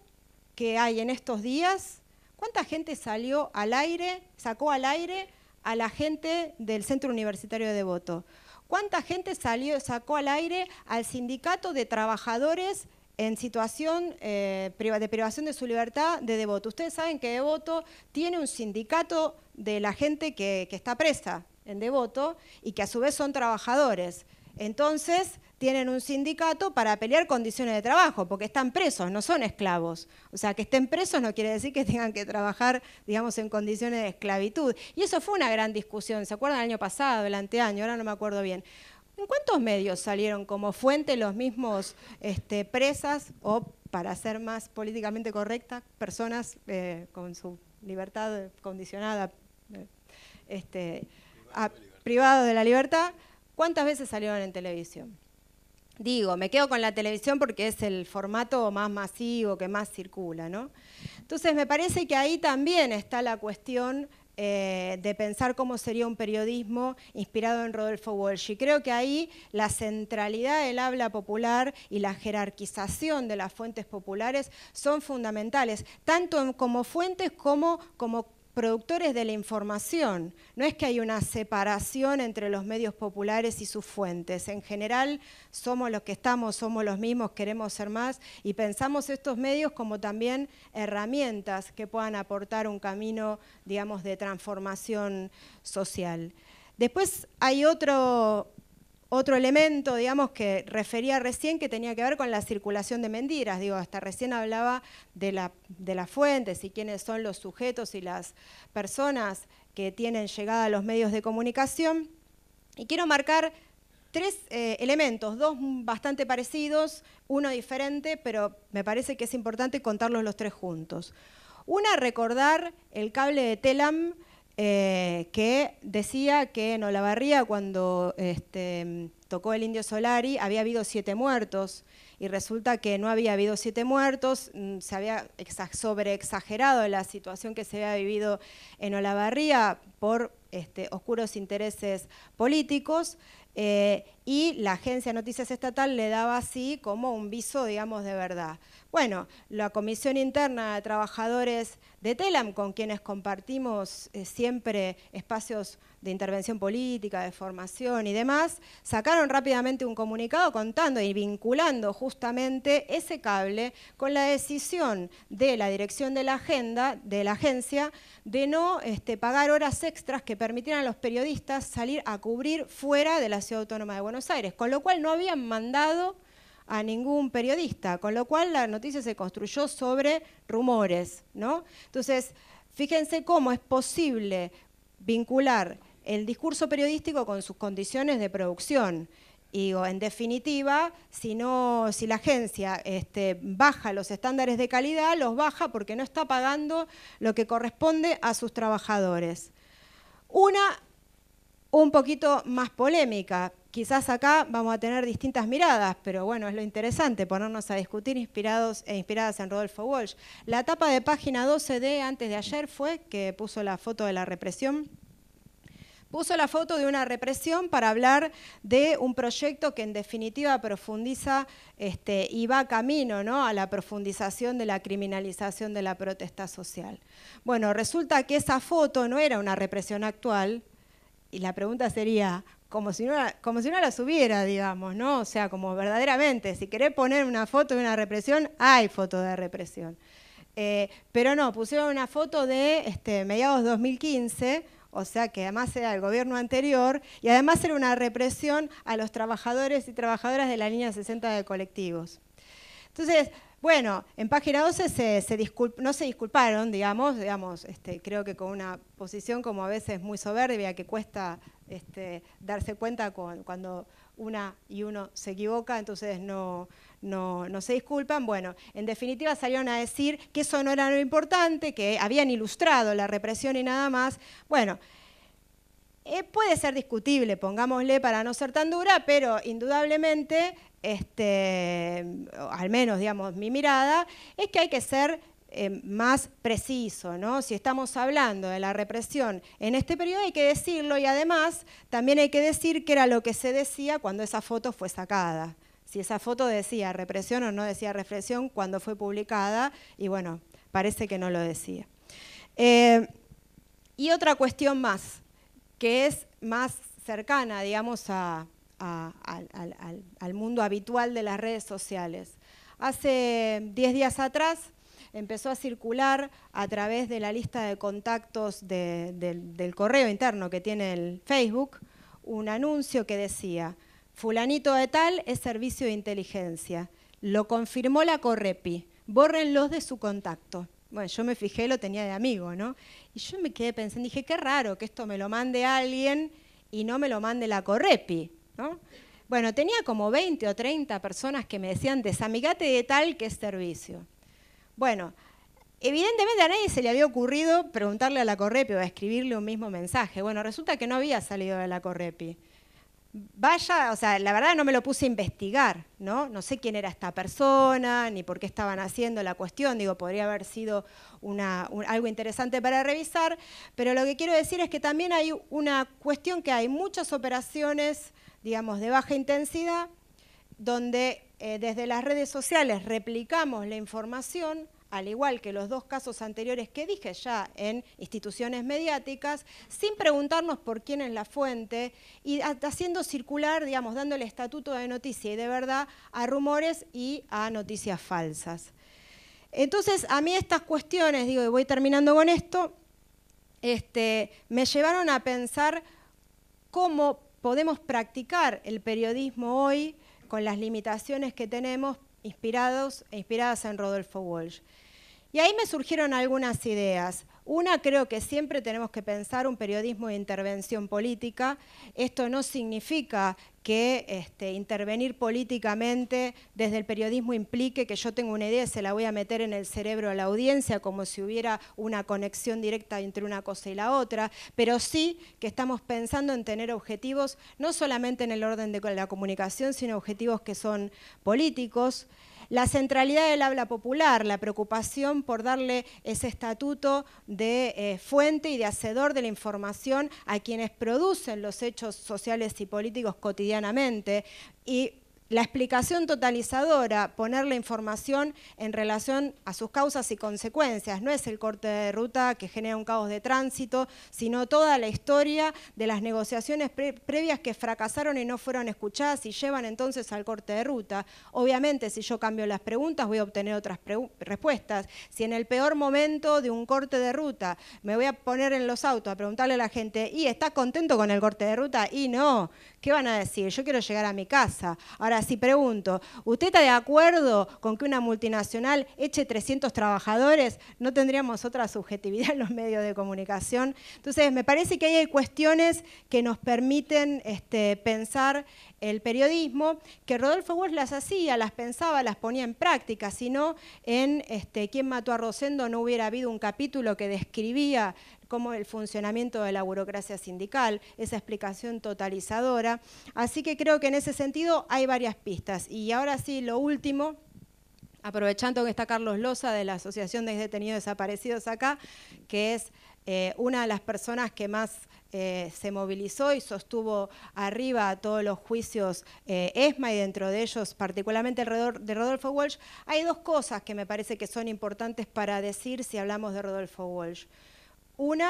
que hay en estos días, ¿cuánta gente salió al aire, sacó al aire a la gente del Centro Universitario de Devoto? ¿Cuánta gente salió, sacó al aire al sindicato de trabajadores en situación eh, de privación de su libertad de Devoto? Ustedes saben que Devoto tiene un sindicato de la gente que, que está presa en Devoto y que a su vez son trabajadores. Entonces, tienen un sindicato para pelear condiciones de trabajo, porque están presos, no son esclavos. O sea, que estén presos no quiere decir que tengan que trabajar, digamos, en condiciones de esclavitud. Y eso fue una gran discusión, ¿se acuerdan? El año pasado, el anteaño, ahora no me acuerdo bien. ¿En cuántos medios salieron como fuente los mismos este, presas o, para ser más políticamente correcta, personas eh, con su libertad condicionada, eh, este, privado de la libertad? ¿Cuántas veces salieron en televisión? digo, me quedo con la televisión porque es el formato más masivo, que más circula, ¿no? Entonces me parece que ahí también está la cuestión eh, de pensar cómo sería un periodismo inspirado en Rodolfo Walsh. Y creo que ahí la centralidad del habla popular y la jerarquización de las fuentes populares son fundamentales, tanto como fuentes como como productores de la información. No es que hay una separación entre los medios populares y sus fuentes. En general somos los que estamos, somos los mismos, queremos ser más y pensamos estos medios como también herramientas que puedan aportar un camino, digamos, de transformación social. Después hay otro, otro elemento, digamos, que refería recién que tenía que ver con la circulación de mentiras. Digo, hasta recién hablaba de, las fuentes y quiénes son los sujetos y las personas que tienen llegada a los medios de comunicación. Y quiero marcar tres eh, elementos, dos bastante parecidos, uno diferente, pero me parece que es importante contarlos los tres juntos. Una, recordar el cable de Telam eh, que decía que en Olavarría, cuando este, tocó el indio Solari, había habido siete muertos y resulta que no había habido siete muertos, mm, se había sobreexagerado la situación que se había vivido en Olavarría por este, oscuros intereses políticos eh, y la agencia de Noticias Estatal le daba así como un viso, digamos, de verdad. Bueno, la Comisión Interna de Trabajadores de TELAM, con quienes compartimos eh, siempre espacios de intervención política, de formación y demás, sacaron rápidamente un comunicado contando y vinculando justamente ese cable con la decisión de la dirección de la agenda, de la agencia, de no este, pagar horas extras que permitieran a los periodistas salir a cubrir fuera de la Ciudad Autónoma de Buenos Aires, con lo cual no habían mandado a ningún periodista, con lo cual la noticia se construyó sobre rumores, ¿no? Entonces, fíjense cómo es posible vincular el discurso periodístico con sus condiciones de producción. Y en definitiva, si, la agencia este, baja los estándares de calidad, los baja porque no está pagando lo que corresponde a sus trabajadores. Una un poquito más polémica. Quizás acá vamos a tener distintas miradas, pero bueno, es lo interesante, ponernos a discutir inspirados e inspiradas en Rodolfo Walsh. La tapa de página 12 de antes de ayer fue que puso la foto de la represión puso la foto de una represión para hablar de un proyecto que en definitiva profundiza este, y va camino ¿no? a la profundización de la criminalización de la protesta social. Bueno, resulta que esa foto no era una represión actual, y la pregunta sería, como si, no, como si no la hubiera, digamos, ¿no? O sea, como verdaderamente, si querés poner una foto de una represión, hay foto de represión. Eh, pero no, pusieron una foto de este, mediados 2015, o sea que además era el gobierno anterior, y además era una represión a los trabajadores y trabajadoras de la línea 60 de colectivos. Entonces, bueno, en página 12 se, no se disculparon, digamos, digamos este, creo que con una posición como a veces muy soberbia que cuesta este, darse cuenta cuando una y uno se equivoca, entonces no, no, se disculpan. Bueno, en definitiva salieron a decir que eso no era lo importante, que habían ilustrado la represión y nada más. Bueno, eh, puede ser discutible, pongámosle, para no ser tan dura, pero indudablemente, este, al menos, digamos, mi mirada, es que hay que ser eh, más preciso, Si estamos hablando de la represión en este periodo hay que decirlo y además también hay que decir qué era lo que se decía cuando esa foto fue sacada. Si esa foto decía represión o no decía represión cuando fue publicada y bueno, parece que no lo decía. Eh, y otra cuestión más que es más cercana, digamos, al, mundo habitual de las redes sociales. Hace 10 días atrás empezó a circular a través de la lista de contactos del correo interno que tiene el Facebook un anuncio que decía, fulanito de tal es servicio de inteligencia, lo confirmó la Correpi, bórrenlos de su contacto. Bueno, yo me fijé, lo tenía de amigo, ¿no? Y yo me quedé pensando, dije, qué raro que esto me lo mande alguien y no me lo mande la Correpi, ¿no? Bueno, tenía como 20 o 30 personas que me decían, desamigate de tal que es servicio. Bueno, evidentemente a nadie se le había ocurrido preguntarle a la Correpi o a escribirle un mismo mensaje. Bueno, resulta que no había salido de la Correpi vaya, o sea, la verdad no me lo puse a investigar, ¿no? No sé quién era esta persona, ni por qué estaban haciendo la cuestión, digo, podría haber sido una, algo interesante para revisar, pero lo que quiero decir es que también hay una cuestión que hay muchas operaciones, digamos, de baja intensidad, donde eh, desde las redes sociales replicamos la información, al igual que los dos casos anteriores que dije ya en instituciones mediáticas, sin preguntarnos por quién es la fuente y haciendo circular, digamos, dando el estatuto de noticia y de verdad a rumores y a noticias falsas. Entonces, a mí estas cuestiones, digo, y voy terminando con esto, este, me llevaron a pensar cómo podemos practicar el periodismo hoy con las limitaciones que tenemos, inspirados, e inspiradas en Rodolfo Walsh. Y ahí me surgieron algunas ideas. Una, creo que siempre tenemos que pensar un periodismo de intervención política. Esto no significa que este, intervenir políticamente desde el periodismo implique que yo tengo una idea y se la voy a meter en el cerebro a la audiencia como si hubiera una conexión directa entre una cosa y la otra, pero sí que estamos pensando en tener objetivos no solamente en el orden de la comunicación, sino objetivos que son políticos. La centralidad del habla popular, la preocupación por darle ese estatuto de eh, fuente y de hacedor de la información a quienes producen los hechos sociales y políticos cotidianamente y la explicación totalizadora, poner la información en relación a sus causas y consecuencias. No es el corte de ruta que genera un caos de tránsito, sino toda la historia de las negociaciones previas que fracasaron y no fueron escuchadas y llevan entonces al corte de ruta. Obviamente, si yo cambio las preguntas, voy a obtener otras respuestas. Si en el peor momento de un corte de ruta me voy a poner en los autos a preguntarle a la gente, ¿y está contento con el corte de ruta? Y no, ¿qué van a decir? Yo quiero llegar a mi casa. Ahora, Ahora, si pregunto, ¿usted está de acuerdo con que una multinacional eche 300 trabajadores? No tendríamos otra subjetividad en los medios de comunicación. Entonces, me parece que hay cuestiones que nos permiten este, pensar el periodismo, que Rodolfo Walsh las hacía, las pensaba, las ponía en práctica, sino en este, quién mató a Rosendo no hubiera habido un capítulo que describía como el funcionamiento de la burocracia sindical, esa explicación totalizadora. Así que creo que en ese sentido hay varias pistas. Y ahora sí, lo último, aprovechando que está Carlos Loza de la Asociación de Detenidos Desaparecidos acá, que es eh, una de las personas que más eh, se movilizó y sostuvo arriba a todos los juicios eh, ESMA y dentro de ellos particularmente alrededor de Rodolfo Walsh, hay dos cosas que me parece que son importantes para decir si hablamos de Rodolfo Walsh. Una,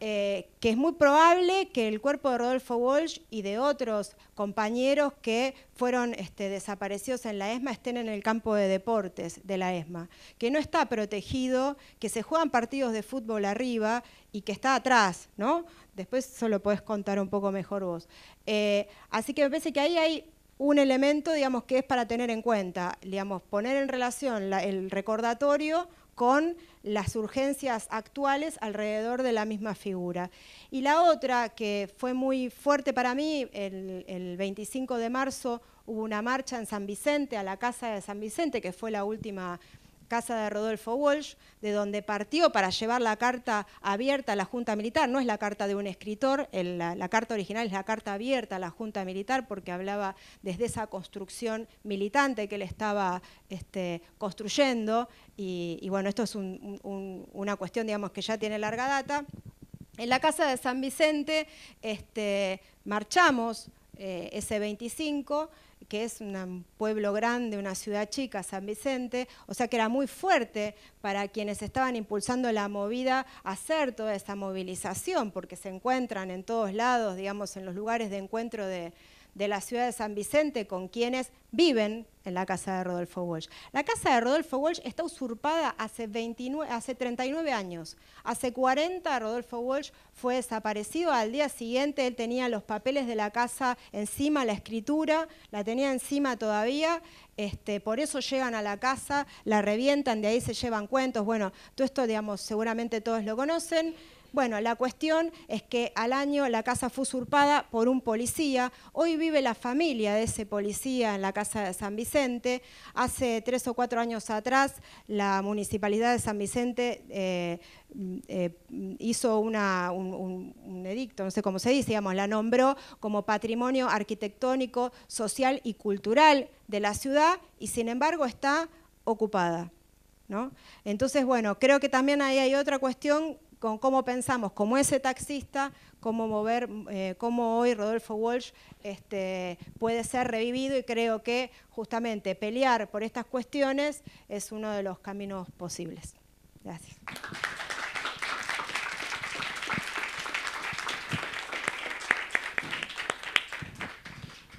eh, que es muy probable que el cuerpo de Rodolfo Walsh y de otros compañeros que fueron este, desaparecidos en la ESMA estén en el campo de deportes de la ESMA, que no está protegido, que se juegan partidos de fútbol arriba y que está atrás, ¿no? Después solo podés contar un poco mejor vos. Eh, así que me parece que ahí hay un elemento, digamos, que es para tener en cuenta, digamos, poner en relación el recordatorio con las urgencias actuales alrededor de la misma figura. Y la otra, que fue muy fuerte para mí, el, 25 de marzo hubo una marcha en San Vicente, a la Casa de San Vicente, que fue la última casa de Rodolfo Walsh, de donde partió para llevar la carta abierta a la Junta Militar. No es la carta de un escritor, la, carta original es la carta abierta a la Junta Militar porque hablaba desde esa construcción militante que él estaba este, construyendo. Y, bueno, esto es una cuestión digamos, que ya tiene larga data. En la casa de San Vicente este, marchamos eh, ese 25 que es un pueblo grande, una ciudad chica, San Vicente, o sea que era muy fuerte para quienes estaban impulsando la movida hacer toda esta movilización, porque se encuentran en todos lados, digamos, en los lugares de encuentro de, de la ciudad de San Vicente con quienes viven en la casa de Rodolfo Walsh. La casa de Rodolfo Walsh está usurpada hace, 39 años. Hace 40 Rodolfo Walsh fue desaparecido. Al día siguiente él tenía los papeles de la casa encima, la escritura, la tenía encima todavía. Este, por eso llegan a la casa, la revientan, de ahí se llevan cuentos. Bueno, todo esto, digamos, seguramente todos lo conocen. Bueno, la cuestión es que al año la casa fue usurpada por un policía. Hoy vive la familia de ese policía en la casa de San Vicente. Hace tres o cuatro años atrás, la municipalidad de San Vicente eh, eh, hizo un, edicto, no sé cómo se dice, digamos, la nombró como patrimonio arquitectónico, social y cultural de la ciudad y sin embargo está ocupada. ¿no? Entonces, bueno, creo que también ahí hay otra cuestión con cómo pensamos, como ese taxista, cómo mover, eh, cómo hoy Rodolfo Walsh este, puede ser revivido y creo que justamente pelear por estas cuestiones es uno de los caminos posibles. Gracias.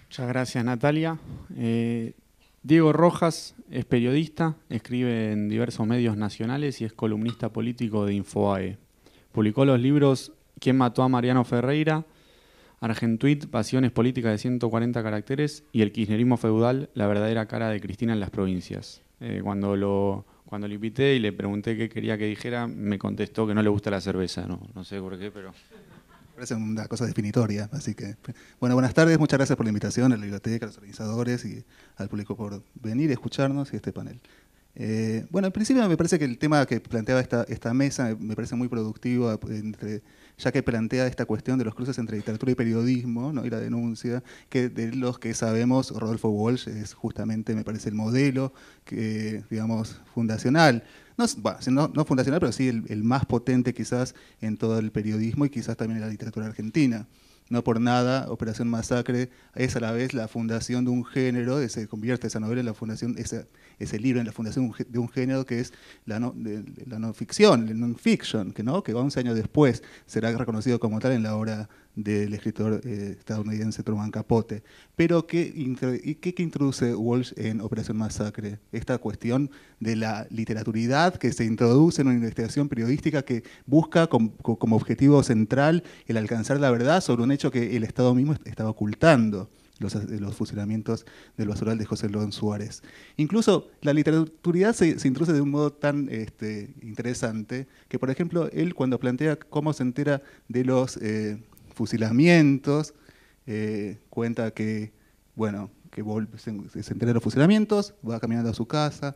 Muchas gracias Natalia. Eh, Diego Rojas es periodista, escribe en diversos medios nacionales y es columnista político de Infoae. Publicó los libros ¿Quién mató a Mariano Ferreira? Argentuit, Pasiones Políticas de 140 caracteres y El Kirchnerismo Feudal, la verdadera cara de Cristina en las provincias. Eh, cuando, lo, cuando le invité y le pregunté qué quería que dijera, me contestó que no le gusta la cerveza. No, no sé por qué, pero... Parece una cosa definitoria, así que... Bueno, buenas tardes, muchas gracias por la invitación a la biblioteca, a los organizadores y al público por venir y escucharnos y este panel. Eh, bueno, al principio me parece que el tema que planteaba esta, mesa me parece muy productivo, eh, ya que plantea esta cuestión de los cruces entre literatura y periodismo ¿no? y la denuncia, que de los que sabemos, Rodolfo Walsh es justamente, me parece, el modelo, que, digamos, fundacional. No, fundacional, pero sí el, más potente quizás en todo el periodismo y quizás también en la literatura argentina. No por nada, Operación Masacre es a la vez la fundación de un género, se convierte esa novela en la fundación, ese, libro en la fundación de un género que es la no, la no ficción, la non fiction, que, ¿no? que 11 años después será reconocido como tal en la obra del escritor eh, estadounidense Truman Capote. Pero ¿qué, ¿qué, introduce Walsh en Operación Masacre? Esta cuestión de la literaturidad que se introduce en una investigación periodística que busca como objetivo central el alcanzar la verdad sobre un hecho que el Estado mismo estaba ocultando. Los, los, fusilamientos del basural de José León Suárez. Incluso la literaturidad se, introduce de un modo tan este, interesante que, por ejemplo, él cuando plantea cómo se entera de los eh, fusilamientos, eh, cuenta que, bueno, que se, se de los fusilamientos, va caminando a su casa,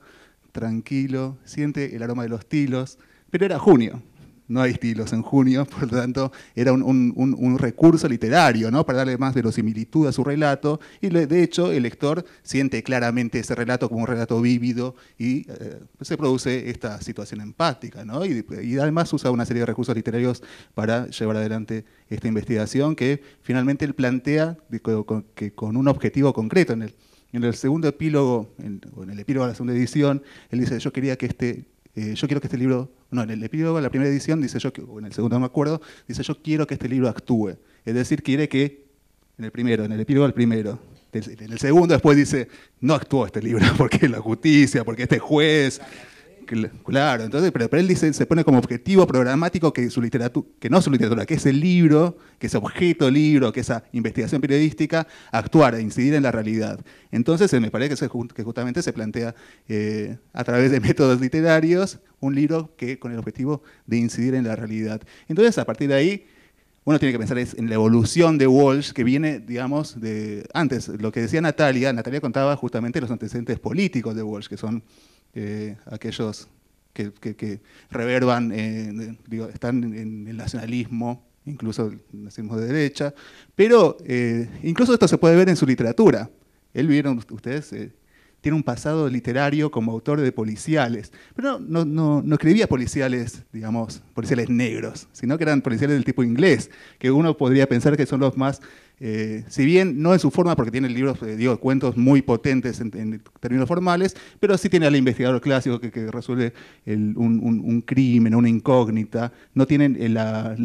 tranquilo, siente el aroma de los tilos, pero era junio, no hay estilos en junio, [laughs] por lo tanto era un, recurso literario ¿no? para darle más verosimilitud a su relato y de hecho el lector siente claramente ese relato como un relato vívido y eh, se produce esta situación empática ¿no? y, además usa una serie de recursos literarios para llevar adelante esta investigación que finalmente él plantea con, que con un objetivo concreto en el, en el segundo epílogo, en, en el epílogo de la segunda edición, él dice, yo quería que este eh, yo quiero que este libro, no, en el epílogo, en la primera edición, dice yo, o en el segundo no me acuerdo, dice yo quiero que este libro actúe. Es decir, quiere que, en el primero, en el epílogo al primero, en el segundo después dice, no actuó este libro [laughs] porque la justicia, porque este juez, Claro, entonces, pero, él se pone como objetivo programático que su literatura, que no su literatura, que es el libro, que ese objeto libro, que esa investigación periodística, actuar, e incidir en la realidad. Entonces, me parece que, justamente se plantea eh, a través de métodos literarios un libro que con el objetivo de incidir en la realidad. Entonces, a partir de ahí, uno tiene que pensar en la evolución de Walsh, que viene, digamos, de antes. Lo que decía Natalia, Natalia contaba justamente los antecedentes políticos de Walsh, que son aquellos que, reverban, eh, están en el nacionalismo, incluso el nacionalismo de derecha, pero eh, incluso esto se puede ver en su literatura. Él vieron ustedes eh, tiene un pasado literario como autor de policiales, pero no, escribía policiales, digamos, policiales negros, sino que eran policiales del tipo inglés, que uno podría pensar que son los más, eh, si bien no en su forma, porque tiene libros, eh, digo, cuentos muy potentes en, términos formales, pero sí tiene al investigador clásico que, resuelve un, un, crimen, una incógnita, no tienen eh, la,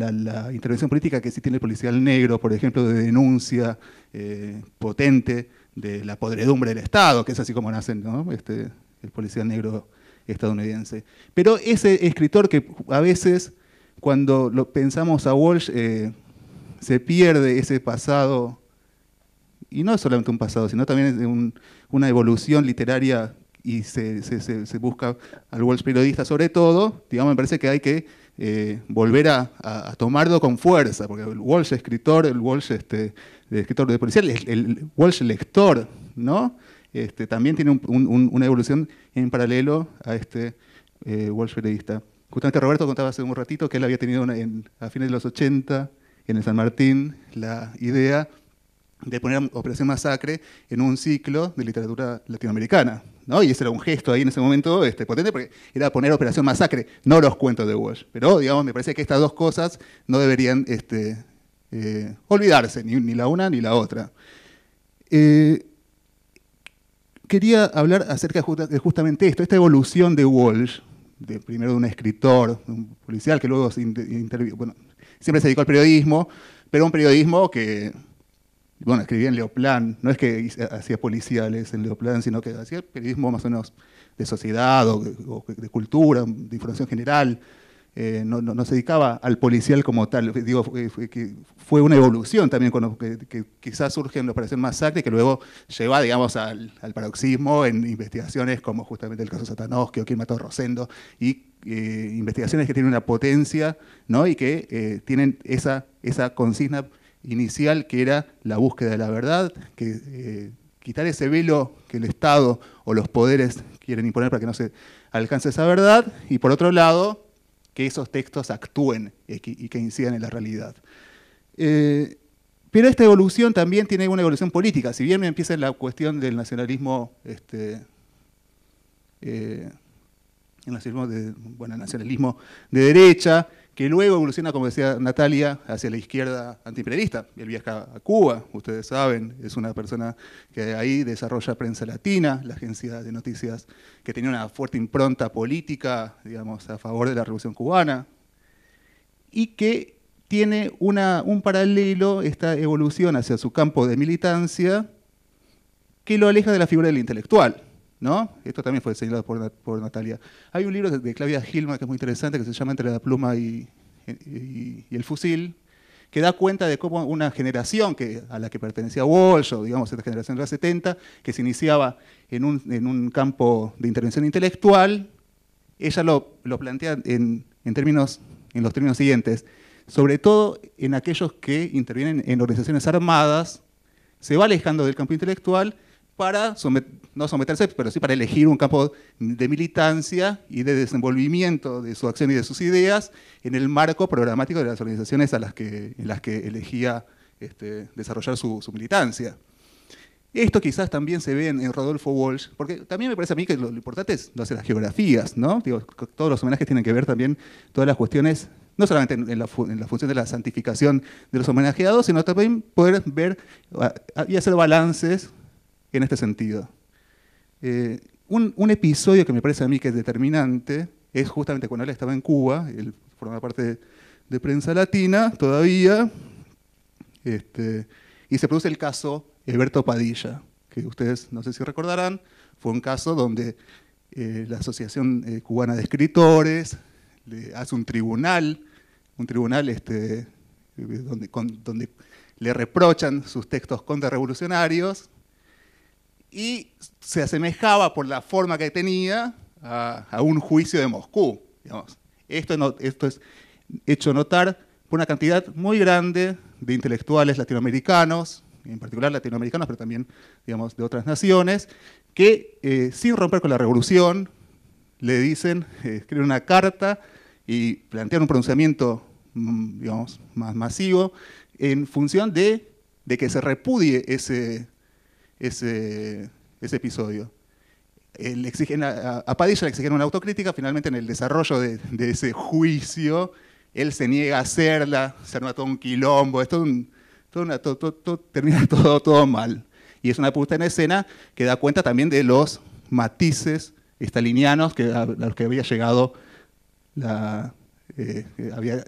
intervención política que sí tiene el policial negro, por ejemplo, de denuncia potente, de la podredumbre del Estado, que es así como nace este, el policía negro estadounidense. Pero ese escritor que a veces, cuando pensamos a Walsh, eh, se pierde ese pasado, y no es solamente un pasado, sino también una evolución literaria y se, busca al Walsh periodista sobre todo, digamos, me parece que hay que eh, volver a, tomarlo con fuerza, porque el Walsh escritor, el Walsh este, de escritor de policial, el, Walsh lector, ¿no? Este, también tiene una evolución en paralelo a este eh, Walsh periodista. Justamente Roberto contaba hace un ratito que él había tenido a fines de los 80, en el San Martín, la idea de poner Operación Masacre en un ciclo de literatura latinoamericana. ¿no? Y ese era un gesto ahí en ese momento este, potente, porque era poner Operación Masacre, no los cuentos de Walsh. Pero, digamos, me parece que estas dos cosas no deberían este, eh, olvidarse, ni, la una ni la otra. Eh, quería hablar acerca de justamente esto, esta evolución de Walsh, de, primero de un escritor, un policial que luego siempre se dedicó al periodismo, pero un periodismo que, bueno, escribía en Leoplan, no es que hacía policiales en Leoplan, sino que hacía periodismo más o menos de sociedad o de cultura, de información general, eh, no, se dedicaba al policial como tal. Digo, fue, fue una evolución también, que, que, quizás surge en la Operación Masacre, que luego lleva, digamos, al, paroxismo en investigaciones como justamente el caso Satanovsky o quien mató Rosendo, y eh, investigaciones que tienen una potencia ¿no? y que eh, tienen esa, esa consigna inicial que era la búsqueda de la verdad, que quitar ese velo que el Estado o los poderes quieren imponer para que no se alcance esa verdad, y por otro lado, que esos textos actúen y que, incidan en la realidad. Eh, pero esta evolución también tiene una evolución política. Si bien empieza en la cuestión del nacionalismo, este, eh, de, nacionalismo de derecha, que luego evoluciona, como decía Natalia, hacia la izquierda antiimperialista. Él viaja a Cuba, ustedes saben, es una persona que ahí desarrolla prensa latina, la agencia de noticias que tenía una fuerte impronta política, digamos, a favor de la Revolución Cubana, y que tiene una, un paralelo, esta evolución hacia su campo de militancia, que lo aleja de la figura del intelectual. Esto también fue señalado por, Natalia. Hay un libro de, Claudia Gilma que es muy interesante, que se llama Entre la pluma y, el fusil, que da cuenta de cómo una generación que, a la que pertenecía Walsh, digamos esta generación de los 70, que se iniciaba en un, campo de intervención intelectual, ella lo, plantea en, en, términos, en los términos siguientes, sobre todo en aquellos que intervienen en organizaciones armadas, se va alejando del campo intelectual para no someterse, pero sí para elegir un campo de militancia y de desenvolvimiento de su acción y de sus ideas en el marco programático de las organizaciones a las que, en las que elegía este, desarrollar su, militancia. Esto quizás también se ve en, Rodolfo Walsh, porque también me parece a mí que lo, importante es no hacer las geografías, ¿no? Digo, todos los homenajes tienen que ver también todas las cuestiones no solamente en la, en, la, función de la santificación de los homenajeados, sino también poder ver y hacer balances en este sentido. Eh, un, episodio que me parece a mí que es determinante es justamente cuando él estaba en Cuba, él formaba parte de, prensa latina todavía, este, y se produce el caso Alberto Padilla, que ustedes no sé si recordarán, fue un caso donde eh, la Asociación eh, Cubana de Escritores le hace un tribunal, un tribunal este, donde, donde le reprochan sus textos contrarrevolucionarios, y se asemejaba por la forma que tenía a, un juicio de Moscú. Digamos. Esto, es hecho notar por una cantidad muy grande de intelectuales latinoamericanos, en particular latinoamericanos, pero también digamos, de otras naciones, que eh, sin romper con la revolución, le dicen, eh, escriben una carta y plantean un pronunciamiento mm, digamos, más masivo en función de, de que se repudie ese, ese, ese episodio. a, Padilla le exigieron una autocrítica, finalmente en el desarrollo de, ese juicio, él se niega a hacerla, se arma todo un quilombo, es todo todo todo, termina [laughs] todo, todo mal. Y es una puesta en escena que da cuenta también de los matices estalinianos que, a, los que había llegado la, eh, había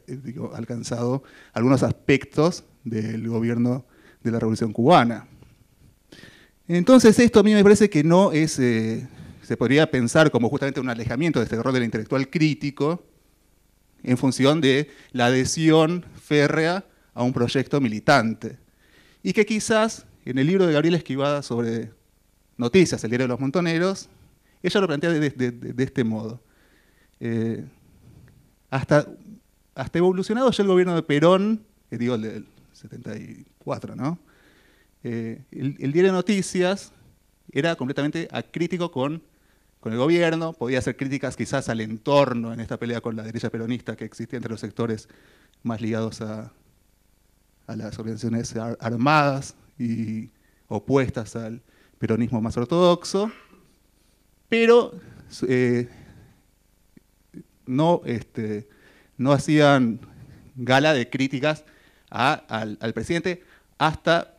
alcanzado algunos aspectos del gobierno de la Revolución Cubana. Entonces esto a mí me parece que no es, eh, se podría pensar como justamente un alejamiento de este rol del intelectual crítico en función de la adhesión férrea a un proyecto militante. Y que quizás en el libro de Gabriel Esquivada sobre noticias, el diario de los montoneros, ella lo plantea de, este modo. Eh, hasta, hasta evolucionado ya el gobierno de Perón, digo el del 74, ¿no? Eh, el, diario de noticias era completamente acrítico con, con el gobierno, podía hacer críticas quizás al entorno en esta pelea con la derecha peronista que existía entre los sectores más ligados a, las organizaciones armadas y opuestas al peronismo más ortodoxo, pero eh, este, no, hacían gala de críticas al, al presidente hasta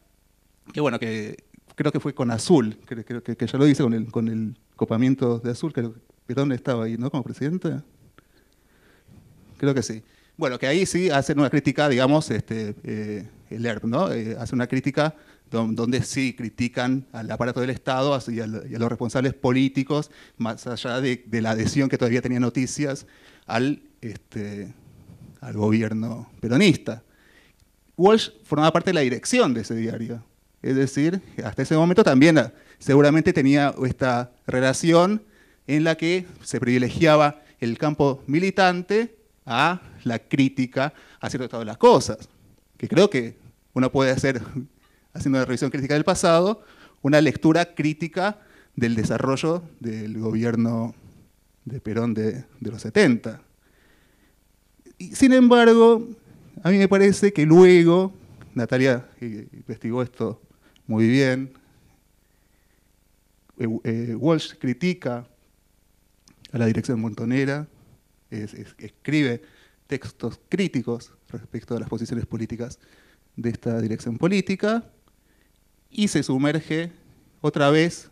que bueno, que creo que fue con Azul, creo que, ya lo hice con el, con el copamiento de Azul, que, dónde estaba ahí, ¿no? Como presidente. Creo que sí. Bueno, que ahí sí hacen una crítica, digamos, este, eh, el ERP, ¿no? Eh, hace una crítica donde sí critican al aparato del Estado y a, los responsables políticos, más allá de, la adhesión que todavía tenía noticias al, este, al gobierno peronista. Walsh formaba parte de la dirección de ese diario. Es decir, hasta ese momento también ah, seguramente tenía esta relación en la que se privilegiaba el campo militante a la crítica a cierto estado de las cosas, que creo que uno puede hacer, [laughs] haciendo una revisión crítica del pasado, una lectura crítica del desarrollo del gobierno de Perón de, los 70. Y, sin embargo, a mí me parece que luego, Natalia eh, investigó esto muy bien. Eh, eh, Walsh critica a la dirección montonera, escribe textos críticos respecto a las posiciones políticas de esta dirección política y se sumerge otra vez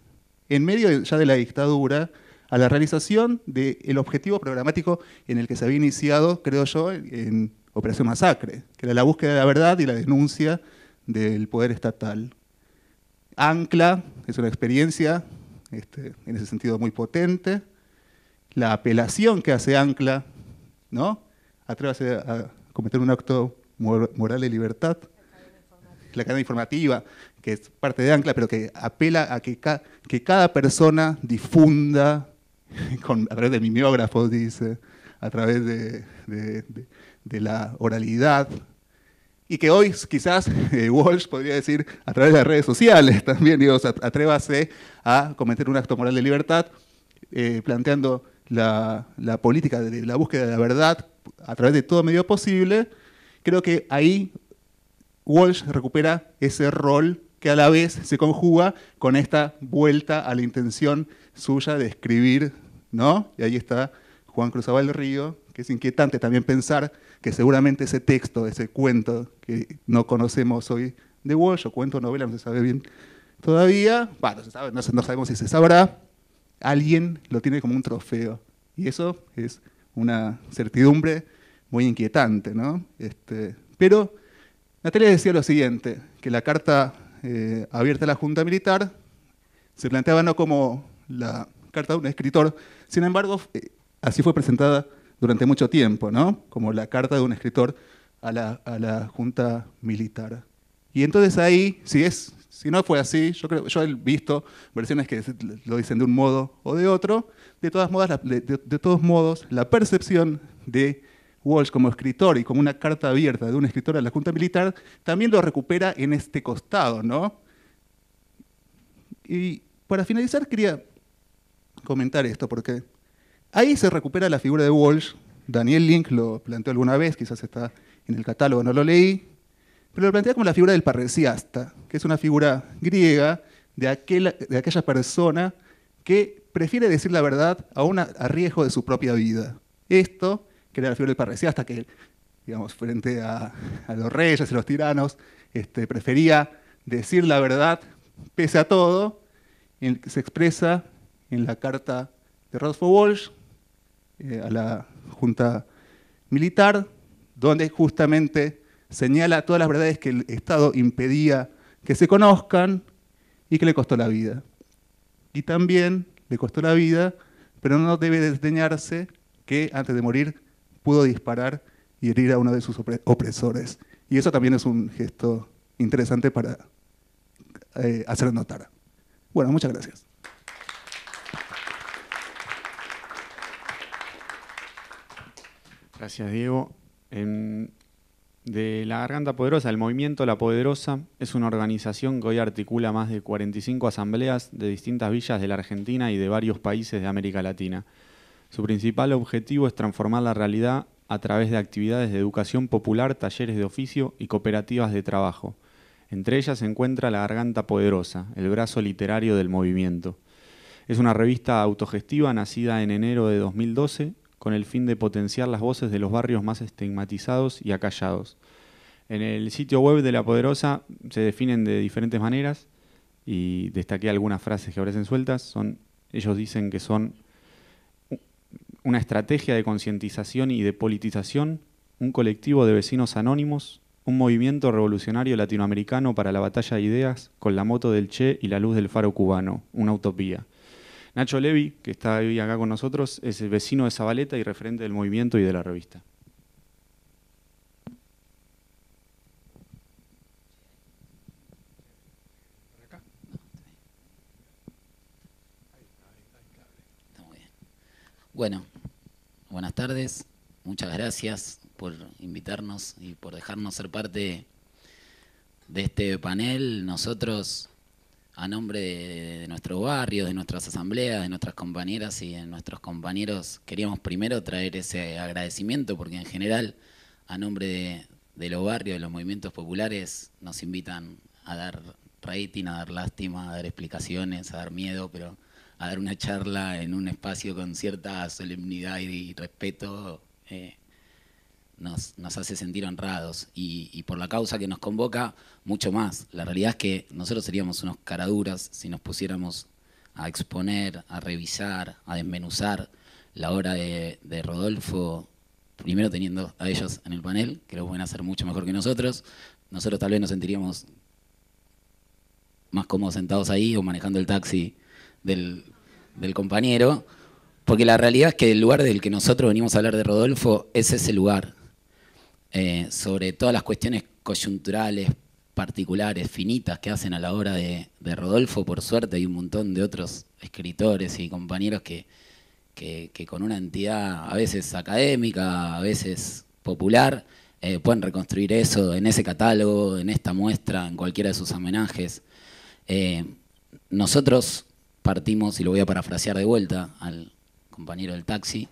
en medio ya de la dictadura a la realización del objetivo programático en el que se había iniciado, creo yo, en Operación Masacre, que era la búsqueda de la verdad y la denuncia del poder estatal ancla, es una experiencia este, en ese sentido muy potente. La apelación que hace ancla, ¿no? Atrévase a cometer un acto moral de libertad. La cadena informativa, que es parte de ancla, pero que apela a que, cada persona difunda [laughs] con, a través de mimeógrafos, dice, a través de la oralidad, y que hoy quizás eh, Walsh podría decir a través de las redes sociales también, Dios, atrévase a cometer un acto moral de libertad, eh, planteando la, la, política de la búsqueda de la verdad a través de todo medio posible, creo que ahí Walsh recupera ese rol que a la vez se conjuga con esta vuelta a la intención suya de escribir, ¿no? Y ahí está Juan Cruzabal del Río, que es inquietante también pensar que seguramente ese texto, ese cuento que no conocemos hoy de Walsh, o cuento, novela, no se sabe bien todavía, bueno, no, sabemos si se sabrá, alguien lo tiene como un trofeo. Y eso es una certidumbre muy inquietante, ¿no? Este, pero Natalia decía lo siguiente, que la carta eh, abierta a la Junta Militar se planteaba no como la carta de un escritor, sin embargo, eh, así fue presentada durante mucho tiempo, ¿no? como la carta de un escritor a la, junta militar. Y entonces ahí, si, es, si no fue así, yo, creo, yo he visto versiones que lo dicen de un modo o de otro, de, todas modas, de, de todos modos, la percepción de Walsh como escritor y como una carta abierta de un escritor a la Junta Militar, también lo recupera en este costado, ¿no? Y para finalizar quería comentar esto, porque Ahí se recupera la figura de Walsh. Daniel Link lo planteó alguna vez, quizás está en el catálogo, no lo leí, pero lo plantea como la figura del parresiasta, que es una figura griega de, aquella persona que prefiere decir la verdad a, un riesgo de su propia vida. Esto, que era la figura del parresiasta, que digamos, frente a, los reyes y los tiranos, este, prefería decir la verdad pese a todo, se expresa en la carta de Rodolfo Walsh, eh, a la Junta Militar, donde justamente señala todas las verdades que el Estado impedía que se conozcan y que le costó la vida. Y también le costó la vida, pero no debe desdeñarse que antes de morir pudo disparar y herir a uno de sus opresores. Y eso también es un gesto interesante para eh, hacer notar. Bueno, muchas gracias. Gracias, Diego. de la Garganta Poderosa, el Movimiento La Poderosa es una organización que hoy articula más de 45 asambleas de distintas villas de la Argentina y de varios países de América Latina. Su principal objetivo es transformar la realidad a través de actividades de educación popular, talleres de oficio y cooperativas de trabajo. Entre ellas se encuentra La Garganta Poderosa, el brazo literario del movimiento. Es una revista autogestiva nacida en enero de 2012 con el fin de potenciar las voces de los barrios más estigmatizados y acallados. En el sitio web de La Poderosa se definen de diferentes maneras y destaqué algunas frases que aparecen sueltas. Son, ellos dicen que son una estrategia de concientización y de politización, un colectivo de vecinos anónimos, un movimiento revolucionario latinoamericano para la batalla de ideas con la moto del Che y la luz del faro cubano, una utopía. Nacho Levi, que está hoy acá con nosotros, es el vecino de Zabaleta y referente del movimiento y de la revista. Bueno, buenas tardes, muchas gracias por invitarnos y por dejarnos ser parte de este panel. Nosotros a nombre de, nuestro nuestros barrios, de nuestras asambleas, de nuestras compañeras y de nuestros compañeros, queríamos primero traer ese agradecimiento porque en general, a nombre de, los barrios, de los movimientos populares, nos invitan a dar rating, a dar lástima, a dar explicaciones, a dar miedo, pero a dar una charla en un espacio con cierta solemnidad y, respeto eh, nos, hace sentir honrados y, por la causa que nos convoca, mucho más. La realidad es que nosotros seríamos unos caraduras si nos pusiéramos a exponer, a revisar, a desmenuzar la obra de, Rodolfo, primero teniendo a ellos en el panel, que lo pueden hacer mucho mejor que nosotros. Nosotros tal vez nos sentiríamos más cómodos sentados ahí o manejando el taxi del, compañero, porque la realidad es que el lugar del que nosotros venimos a hablar de Rodolfo es ese lugar, eh, sobre todas las cuestiones coyunturales, particulares, finitas que hacen a la obra de, Rodolfo, por suerte hay un montón de otros escritores y compañeros que, con una entidad a veces académica, a veces popular, eh, pueden reconstruir eso en ese catálogo, en esta muestra, en cualquiera de sus homenajes. Eh, nosotros partimos, y lo voy a parafrasear de vuelta al compañero del taxi,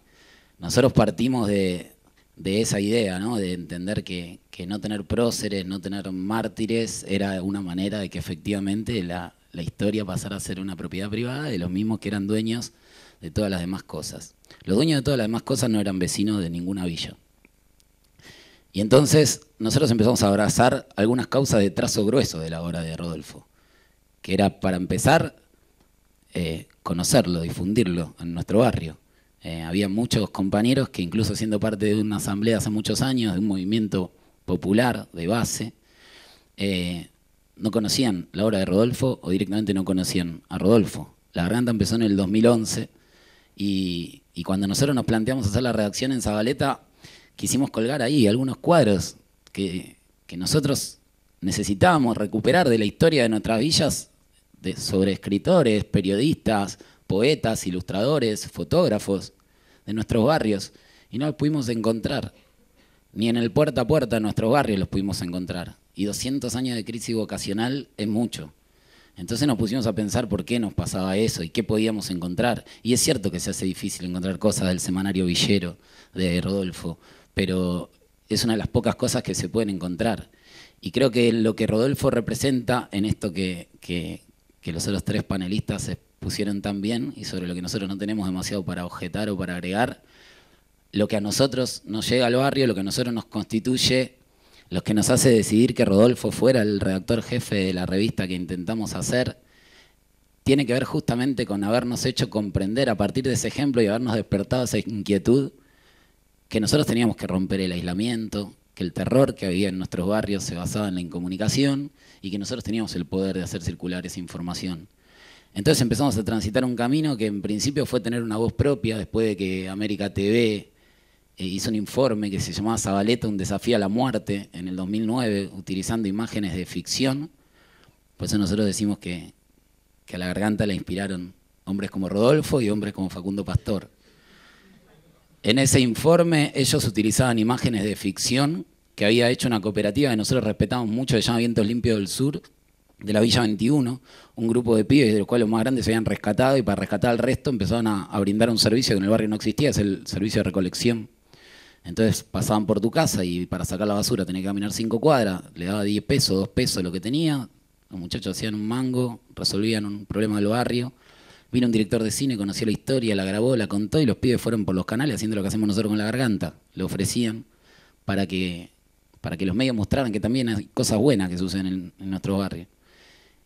nosotros partimos de, de esa idea, ¿no? de entender que, no tener próceres, no tener mártires, era una manera de que efectivamente la, historia pasara a ser una propiedad privada de los mismos que eran dueños de todas las demás cosas. Los dueños de todas las demás cosas no eran vecinos de ninguna villa. Y entonces nosotros empezamos a abrazar algunas causas de trazo grueso de la obra de Rodolfo, que era para empezar eh, conocerlo, difundirlo en nuestro barrio eh, había muchos compañeros que incluso siendo parte de una asamblea hace muchos años, de un movimiento popular de base, eh, no conocían la obra de Rodolfo o directamente no conocían a Rodolfo. La garganta empezó en el 2011 y, cuando nosotros nos planteamos hacer la redacción en Zabaleta, quisimos colgar ahí algunos cuadros que, que nosotros necesitábamos recuperar de la historia de nuestras villas de, sobre escritores, periodistas, poetas, ilustradores, fotógrafos de nuestros barrios y no los pudimos encontrar. Ni en el puerta a puerta de nuestros barrios los pudimos encontrar. Y 200 años de crisis vocacional es mucho. Entonces nos pusimos a pensar por qué nos pasaba eso y qué podíamos encontrar. Y es cierto que se hace difícil encontrar cosas del semanario Villero de Rodolfo, pero es una de las pocas cosas que se pueden encontrar. Y creo que lo que Rodolfo representa en esto que, que los otros tres panelistas pusieron tan bien y sobre lo que nosotros no tenemos demasiado para objetar o para agregar. Lo que a nosotros nos llega al barrio, lo que a nosotros nos constituye, lo que nos hace decidir que Rodolfo fuera el redactor jefe de la revista que intentamos hacer, tiene que ver justamente con habernos hecho comprender a partir de ese ejemplo y habernos despertado esa inquietud que nosotros teníamos que romper el aislamiento, que el terror que había en nuestros barrios se basaba en la incomunicación y que nosotros teníamos el poder de hacer circular esa información. Entonces empezamos a transitar un camino que en principio fue tener una voz propia después de que América TV eh, hizo un informe que se llamaba Zabaleta, un desafío a la muerte, en el 2009, utilizando imágenes de ficción. Por eso nosotros decimos que, a la garganta la inspiraron hombres como Rodolfo y hombres como Facundo Pastor. En ese informe ellos utilizaban imágenes de ficción que había hecho una cooperativa que nosotros respetamos mucho, se llama Vientos Limpios del Sur, de la Villa 21, un grupo de pibes, de los cuales los más grandes se habían rescatado y para rescatar al resto empezaron a, brindar un servicio que en el barrio no existía, es el servicio de recolección. Entonces pasaban por tu casa y para sacar la basura tenía que caminar cinco cuadras, le daba 10 pesos, 2 pesos lo que tenía, los muchachos hacían un mango, resolvían un problema del barrio. Vino un director de cine, conoció la historia, la grabó, la contó y los pibes fueron por los canales haciendo lo que hacemos nosotros con la garganta. Le ofrecían para que, para que los medios mostraran que también hay cosas buenas que suceden en nuestro barrio.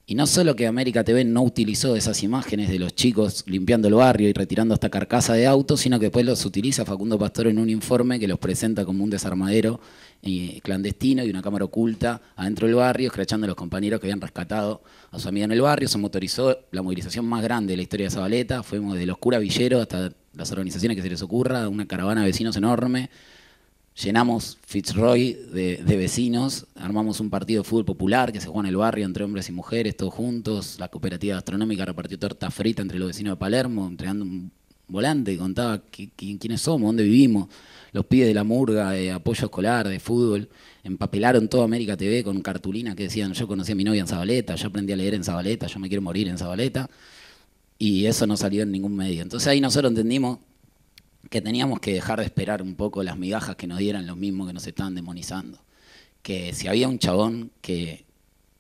Y no solo que América TV no utilizó esas imágenes de los chicos limpiando el barrio y retirando esta carcasa de autos, sino que después los utiliza Facundo Pastor en un informe que los presenta como un desarmadero eh, clandestino y una cámara oculta adentro del barrio, escrachando a los compañeros que habían rescatado a su amiga en el barrio. Se motorizó la movilización más grande de la historia de Zabaleta. Fuimos de los Villero hasta las organizaciones que se les ocurra, una caravana de vecinos enorme llenamos Fitzroy de, de, vecinos, armamos un partido de fútbol popular que se jugó en el barrio entre hombres y mujeres, todos juntos, la cooperativa gastronómica repartió torta frita entre los vecinos de Palermo, entregando un volante, contaba quiénes somos, dónde vivimos, los pibes de la murga, de apoyo escolar, de fútbol, empapelaron toda América TV con cartulina que decían, yo conocí a mi novia en Zabaleta, yo aprendí a leer en Zabaleta, yo me quiero morir en Zabaleta, y eso no salió en ningún medio. Entonces ahí nosotros entendimos que teníamos que dejar de esperar un poco las migajas que nos dieran los mismos que nos estaban demonizando. Que si había un chabón que,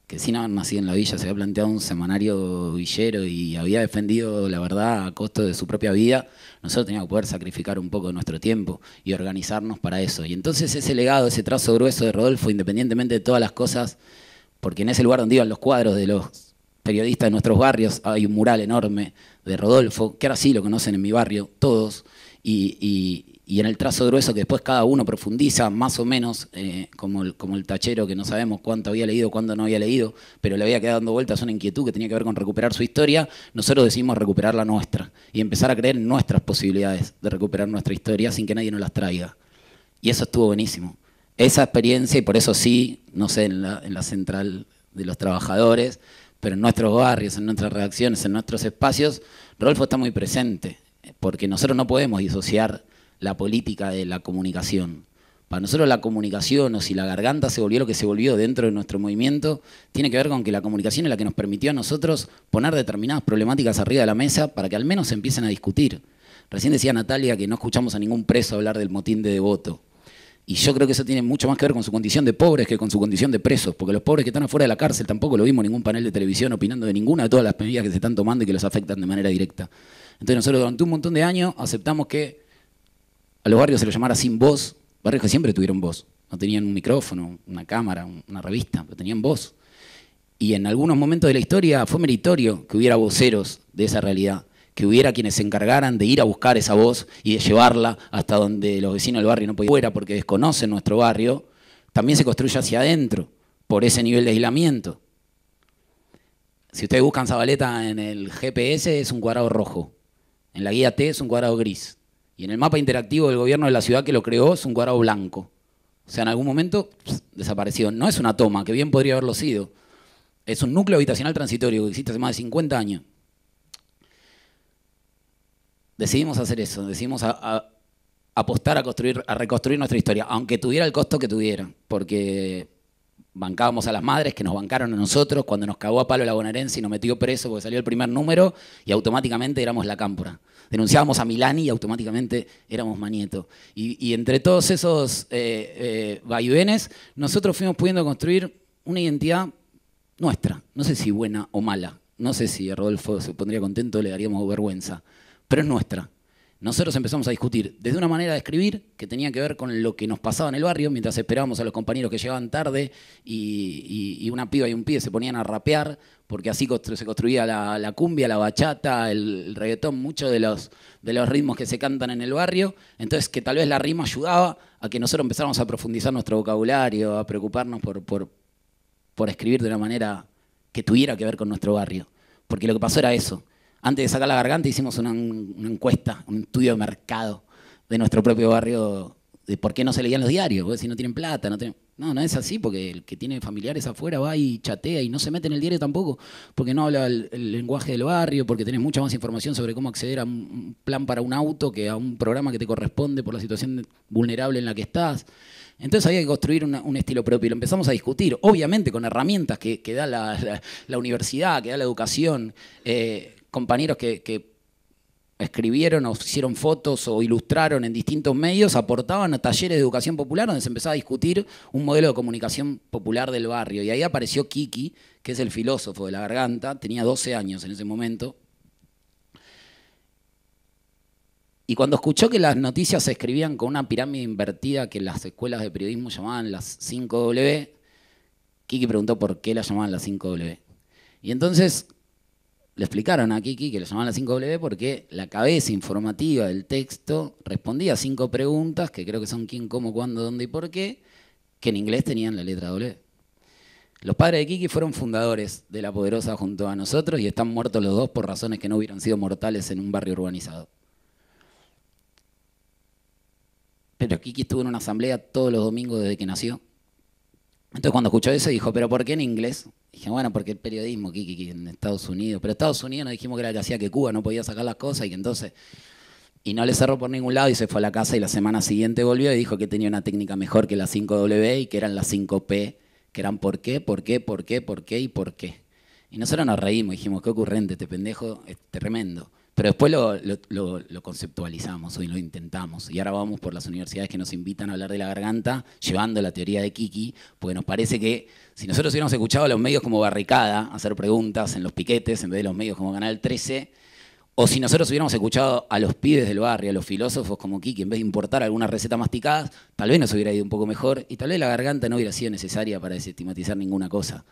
que sin haber nacido en la villa se había planteado un semanario villero y había defendido la verdad a costo de su propia vida, nosotros teníamos que poder sacrificar un poco de nuestro tiempo y organizarnos para eso. Y entonces ese legado, ese trazo grueso de Rodolfo, independientemente de todas las cosas, porque en ese lugar donde iban los cuadros de los periodistas de nuestros barrios, hay un mural enorme de Rodolfo, que ahora sí lo conocen en mi barrio todos, y, en el trazo grueso que después cada uno profundiza más o menos, eh, como, el, tachero que no sabemos cuánto había leído, cuándo no había leído, pero le había quedado dando vueltas una inquietud que tenía que ver con recuperar su historia, nosotros decidimos recuperar la nuestra y empezar a creer en nuestras posibilidades de recuperar nuestra historia sin que nadie nos las traiga. Y eso estuvo buenísimo. Esa experiencia, y por eso sí, no sé, en la, en la central de los trabajadores, pero en nuestros barrios, en nuestras redacciones, en nuestros espacios, Rodolfo está muy presente porque nosotros no podemos disociar la política de la comunicación. Para nosotros la comunicación o si la garganta se volvió lo que se volvió dentro de nuestro movimiento, tiene que ver con que la comunicación es la que nos permitió a nosotros poner determinadas problemáticas arriba de la mesa para que al menos se empiecen a discutir. Recién decía Natalia que no escuchamos a ningún preso hablar del motín de devoto. Y yo creo que eso tiene mucho más que ver con su condición de pobres que con su condición de presos, porque los pobres que están afuera de la cárcel tampoco lo vimos en ningún panel de televisión opinando de ninguna de todas las medidas que se están tomando y que los afectan de manera directa. Entonces nosotros durante un montón de años aceptamos que a los barrios se los llamara sin voz, barrios que siempre tuvieron voz, no tenían un micrófono, una cámara, una revista, pero tenían voz. Y en algunos momentos de la historia fue meritorio que hubiera voceros de esa realidad, que hubiera quienes se encargaran de ir a buscar esa voz y de llevarla hasta donde los vecinos del barrio no podían fuera porque desconocen nuestro barrio, también se construye hacia adentro por ese nivel de aislamiento. Si ustedes buscan Zabaleta en el GPS, es un cuadrado rojo. En la guía T es un cuadrado gris. Y en el mapa interactivo del gobierno de la ciudad que lo creó es un cuadrado blanco. O sea, en algún momento desapareció. No es una toma, que bien podría haberlo sido. Es un núcleo habitacional transitorio que existe hace más de 50 años. Decidimos hacer eso, decidimos apostar a construir, a reconstruir nuestra historia, aunque tuviera el costo que tuviera, porque bancábamos a las madres que nos bancaron a nosotros cuando nos cagó a palo la bonaerense y nos metió preso porque salió el primer número y automáticamente éramos la cámpora. Denunciábamos a Milani y automáticamente éramos Manieto. Y, entre todos esos eh, eh, vaivenes, nosotros fuimos pudiendo construir una identidad nuestra. No sé si buena o mala. No sé si a Rodolfo se pondría contento, le daríamos vergüenza. Pero es nuestra nosotros empezamos a discutir desde una manera de escribir que tenía que ver con lo que nos pasaba en el barrio mientras esperábamos a los compañeros que llegaban tarde y, una piba y un pie se ponían a rapear porque así se construía la, cumbia, la bachata, el, reggaetón, muchos de los, ritmos que se cantan en el barrio. Entonces que tal vez la rima ayudaba a que nosotros empezáramos a profundizar nuestro vocabulario, a preocuparnos por, por escribir de una manera que tuviera que ver con nuestro barrio. Porque lo que pasó era eso antes de sacar la garganta hicimos una, encuesta, un estudio de mercado de nuestro propio barrio de por qué no se leían los diarios, porque si no tienen plata, no tienen... No, no es así, porque el que tiene familiares afuera va y chatea y no se mete en el diario tampoco, porque no habla el, lenguaje del barrio, porque tenés mucha más información sobre cómo acceder a un plan para un auto que a un programa que te corresponde por la situación vulnerable en la que estás. Entonces había que construir un estilo propio y lo empezamos a discutir, obviamente con herramientas que, da la, universidad, que da la educación. Eh, compañeros que, escribieron o hicieron fotos o ilustraron en distintos medios, aportaban a talleres de educación popular donde se empezaba a discutir un modelo de comunicación popular del barrio. Y ahí apareció Kiki, que es el filósofo de la garganta, tenía 12 años en ese momento. Y cuando escuchó que las noticias se escribían con una pirámide invertida que las escuelas de periodismo llamaban las 5W, Kiki preguntó por qué la llamaban las 5W. Y entonces le explicaron a Kiki que lo llamaban la 5W porque la cabeza informativa del texto respondía a cinco preguntas, que creo que son quién, cómo, cuándo, dónde y por qué, que en inglés tenían la letra W. Los padres de Kiki fueron fundadores de La Poderosa junto a nosotros y están muertos los dos por razones que no hubieran sido mortales en un barrio urbanizado. Pero Kiki estuvo en una asamblea todos los domingos desde que nació entonces cuando escuchó eso dijo, pero ¿por qué en inglés? Dije, bueno, porque el periodismo, Kiki, en Estados Unidos. Pero Estados Unidos nos dijimos que era el que hacía que Cuba no podía sacar las cosas y que entonces... Y no le cerró por ningún lado y se fue a la casa y la semana siguiente volvió y dijo que tenía una técnica mejor que la 5W y que eran las 5P, que eran por qué, por qué, por qué, por qué y por qué. Y nosotros nos reímos, dijimos, qué ocurrente, este pendejo es tremendo. Pero después lo, conceptualizamos y lo intentamos. Y ahora vamos por las universidades que nos invitan a hablar de la garganta, llevando la teoría de Kiki, porque nos parece que si nosotros hubiéramos escuchado a los medios como barricada, hacer preguntas en los piquetes, en vez de los medios como Canal 13, o si nosotros hubiéramos escuchado a los pibes del barrio, a los filósofos como Kiki, en vez de importar algunas recetas masticadas, tal vez nos hubiera ido un poco mejor y tal vez la garganta no hubiera sido necesaria para desestimatizar ninguna cosa.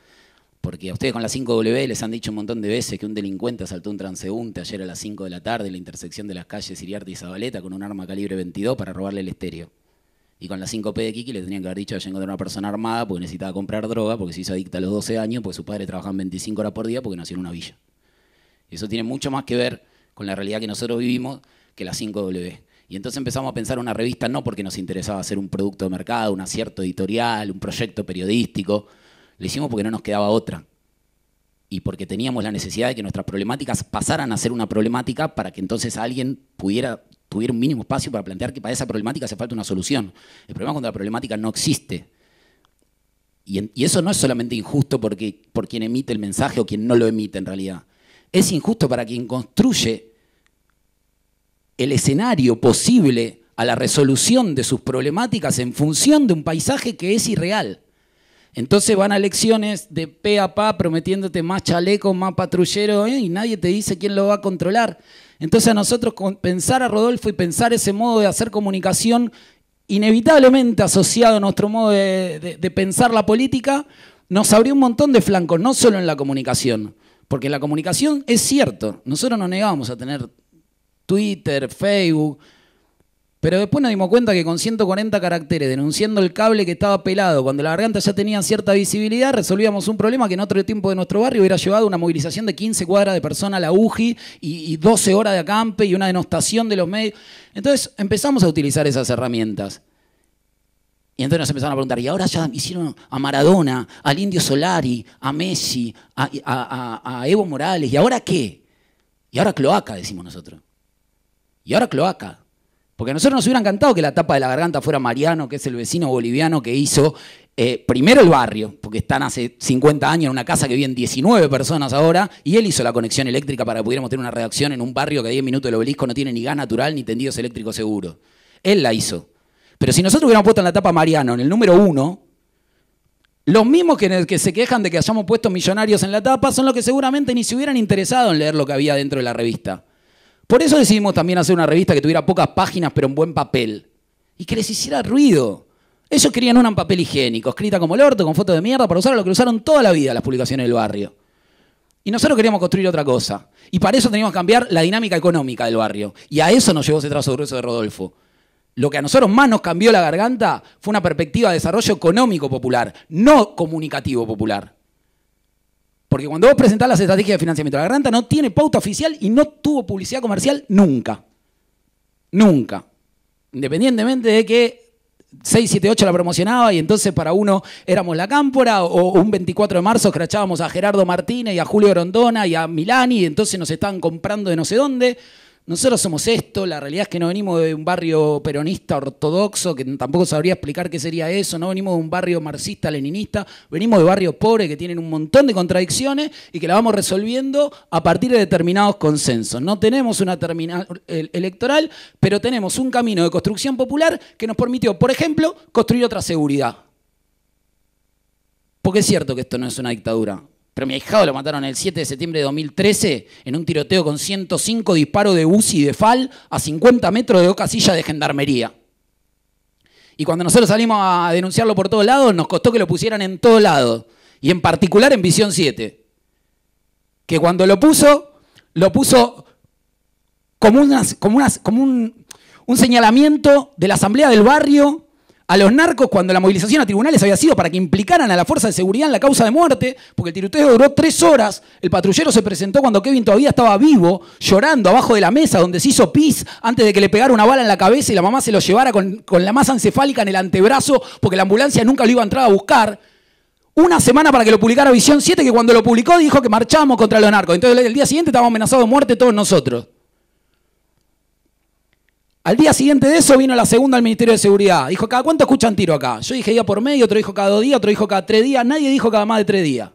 Porque a ustedes con la 5W les han dicho un montón de veces que un delincuente asaltó un transeúnte ayer a las 5 de la tarde en la intersección de las calles Iriarte y Zabaleta con un arma calibre 22 para robarle el estéreo. Y con la 5P de Kiki le tenían que haber dicho que a una persona armada porque necesitaba comprar droga, porque se hizo adicta a los 12 años, porque su padre trabajaba 25 horas por día, porque no en una villa. eso tiene mucho más que ver con la realidad que nosotros vivimos que la 5W. Y entonces empezamos a pensar una revista no porque nos interesaba hacer un producto de mercado, un acierto editorial, un proyecto periodístico, lo hicimos porque no nos quedaba otra y porque teníamos la necesidad de que nuestras problemáticas pasaran a ser una problemática para que entonces alguien pudiera tuviera un mínimo espacio para plantear que para esa problemática hace falta una solución. El problema es cuando la problemática no existe. Y, y eso no es solamente injusto porque, por quien emite el mensaje o quien no lo emite en realidad. Es injusto para quien construye el escenario posible a la resolución de sus problemáticas en función de un paisaje que es irreal. Entonces van a elecciones de pe a pa prometiéndote más chalecos, más patrulleros eh, y nadie te dice quién lo va a controlar. Entonces a nosotros pensar a Rodolfo y pensar ese modo de hacer comunicación inevitablemente asociado a nuestro modo de, pensar la política, nos abrió un montón de flancos, no solo en la comunicación, porque la comunicación es cierto, nosotros no negábamos a tener Twitter, Facebook, pero después nos dimos cuenta que con 140 caracteres, denunciando el cable que estaba pelado, cuando la garganta ya tenía cierta visibilidad, resolvíamos un problema que en otro tiempo de nuestro barrio hubiera llevado una movilización de 15 cuadras de personas a la UGI y, 12 horas de acampe y una denostación de los medios. Entonces empezamos a utilizar esas herramientas. Y entonces nos empezaron a preguntar, y ahora ya hicieron a Maradona, al Indio Solari, a Messi, a Evo Morales, ¿y ahora qué? Y ahora cloaca, decimos nosotros. Y ahora cloaca. Porque a nosotros nos hubieran encantado que la tapa de la garganta fuera Mariano, que es el vecino boliviano que hizo eh, primero el barrio, porque están hace 50 años en una casa que viven 19 personas ahora, y él hizo la conexión eléctrica para que pudiéramos tener una redacción en un barrio que a 10 minutos del obelisco no tiene ni gas natural ni tendidos eléctricos seguros. Él la hizo. Pero si nosotros hubiéramos puesto en la tapa Mariano, en el número uno, los mismos que, que se quejan de que hayamos puesto millonarios en la tapa son los que seguramente ni se hubieran interesado en leer lo que había dentro de la revista. Por eso decidimos también hacer una revista que tuviera pocas páginas, pero un buen papel. Y que les hiciera ruido. Ellos querían una en papel higiénico, escrita como el orto, con fotos de mierda, para usar lo que usaron toda la vida las publicaciones del barrio. Y nosotros queríamos construir otra cosa. Y para eso teníamos que cambiar la dinámica económica del barrio. Y a eso nos llevó ese trazo grueso de Rodolfo. Lo que a nosotros más nos cambió la garganta fue una perspectiva de desarrollo económico popular, no comunicativo popular. Porque cuando vos presentás las estrategias de financiamiento, la garganta no tiene pauta oficial y no tuvo publicidad comercial nunca. Nunca. Independientemente de que 678 la promocionaba y entonces para uno éramos la cámpora o un 24 de marzo escrachábamos a Gerardo Martínez y a Julio Grondona y a Milani y entonces nos estaban comprando de no sé dónde nosotros somos esto, la realidad es que no venimos de un barrio peronista ortodoxo, que tampoco sabría explicar qué sería eso, no venimos de un barrio marxista, leninista, venimos de barrios pobres que tienen un montón de contradicciones y que la vamos resolviendo a partir de determinados consensos. No tenemos una terminal e-, electoral, pero tenemos un camino de construcción popular que nos permitió, por ejemplo, construir otra seguridad. Porque es cierto que esto no es una dictadura, pero mi ahijado lo mataron el 7 de septiembre de 2013 en un tiroteo con 105 disparos de y de FAL a 50 metros de casillas de Gendarmería. Y cuando nosotros salimos a denunciarlo por todos lados, nos costó que lo pusieran en todos lados. Y en particular en Visión 7. Que cuando lo puso, lo puso como, como un, un señalamiento de la asamblea del barrio a los narcos cuando la movilización a tribunales había sido para que implicaran a la fuerza de seguridad en la causa de muerte, porque el tiroteo duró tres horas, el patrullero se presentó cuando Kevin todavía estaba vivo, llorando abajo de la mesa donde se hizo pis antes de que le pegara una bala en la cabeza y la mamá se lo llevara con, la masa encefálica en el antebrazo porque la ambulancia nunca lo iba a entrar a buscar una semana para que lo publicara Visión 7, que cuando lo publicó dijo que marchamos contra los narcos. Entonces el día siguiente estábamos amenazados de muerte todos nosotros. Al día siguiente de eso vino la segunda al Ministerio de Seguridad. Dijo, ¿cada cuánto escuchan tiro acá? Yo dije día por medio, otro dijo cada dos días, otro dijo cada tres días, nadie dijo cada más de tres días.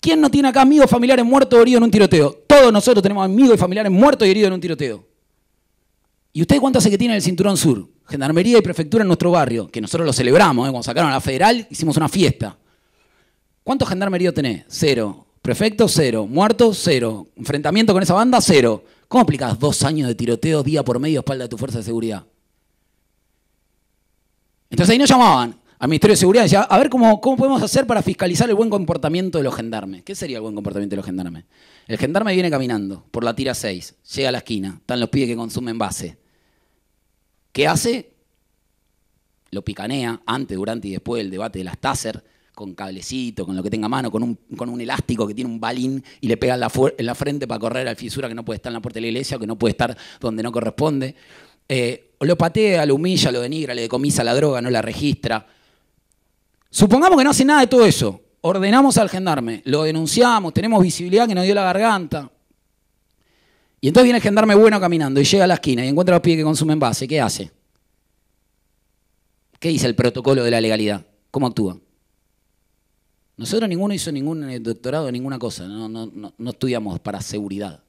¿Quién no tiene acá amigos, familiares muertos o heridos en un tiroteo? Todos nosotros tenemos amigos y familiares muertos y heridos en un tiroteo. ¿Y ustedes cuántos hace que tiene el Cinturón Sur? Gendarmería y Prefectura en nuestro barrio, que nosotros lo celebramos, ¿eh? cuando sacaron a la federal hicimos una fiesta. ¿Cuántos gendarmeríos tenés? Cero. Prefecto, cero. ¿Muerto? cero. Enfrentamiento con esa banda, cero. ¿Cómo explicas dos años de tiroteo día por medio espalda de tu fuerza de seguridad? Entonces ahí nos llamaban al Ministerio de Seguridad y decían, a ver cómo, cómo podemos hacer para fiscalizar el buen comportamiento de los gendarmes. ¿Qué sería el buen comportamiento de los gendarmes? El gendarme viene caminando por la tira 6, llega a la esquina, están los pibes que consumen base. ¿Qué hace? Lo picanea antes, durante y después del debate de las TASER con cablecito, con lo que tenga mano, con un, con un elástico que tiene un balín y le pega en la, frente para correr al fisura que no puede estar en la puerta de la iglesia o que no puede estar donde no corresponde. Eh, lo patea, lo humilla, lo denigra, le decomisa la droga, no la registra. Supongamos que no hace nada de todo eso. Ordenamos al gendarme, lo denunciamos, tenemos visibilidad que nos dio la garganta. Y entonces viene el gendarme bueno caminando y llega a la esquina y encuentra a los pies que consumen base. ¿Qué hace? ¿Qué dice el protocolo de la legalidad? ¿Cómo actúa? Nosotros ninguno hizo ningún eh, doctorado, ninguna cosa, no, no, no, estudiamos para seguridad.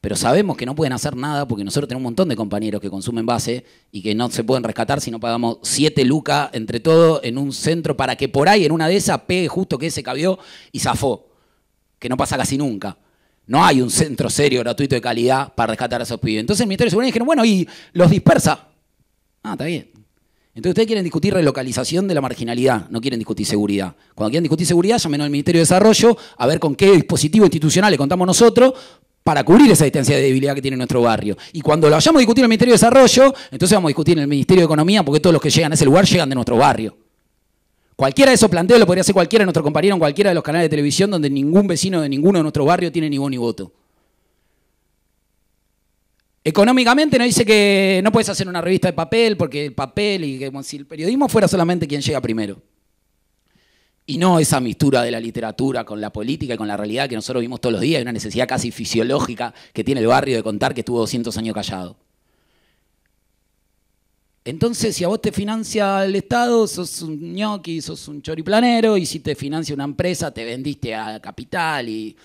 Pero sabemos que no pueden hacer nada porque nosotros tenemos un montón de compañeros que consumen base y que no se pueden rescatar si no pagamos siete lucas entre todos en un centro para que por ahí en una de esas pegue justo que ese cabió y zafó, que no pasa casi nunca. No hay un centro serio, gratuito, de calidad para rescatar a esos pibes. Entonces el Ministerio de Seguridad dijeron, bueno, y los dispersa. Ah, está bien. Entonces ustedes quieren discutir relocalización de la marginalidad, no quieren discutir seguridad. Cuando quieren discutir seguridad, llamen al Ministerio de Desarrollo a ver con qué dispositivo institucional le contamos nosotros para cubrir esa distancia de debilidad que tiene nuestro barrio. Y cuando lo hayamos discutido en el Ministerio de Desarrollo, entonces vamos a discutir en el Ministerio de Economía, porque todos los que llegan a ese lugar llegan de nuestro barrio. Cualquiera de esos planteos lo podría hacer cualquiera de nuestros compañeros en cualquiera de los canales de televisión donde ningún vecino de ninguno de nuestro barrio tiene ni voz ni voto. Económicamente no dice que no puedes hacer una revista de papel porque el papel y que si el periodismo fuera solamente quien llega primero. Y no esa mistura de la literatura con la política y con la realidad que nosotros vimos todos los días, una necesidad casi fisiológica que tiene el barrio de contar que estuvo 200 años callado. Entonces, si a vos te financia el Estado, sos un ñoqui, sos un choriplanero, y si te financia una empresa, te vendiste a capital. Y,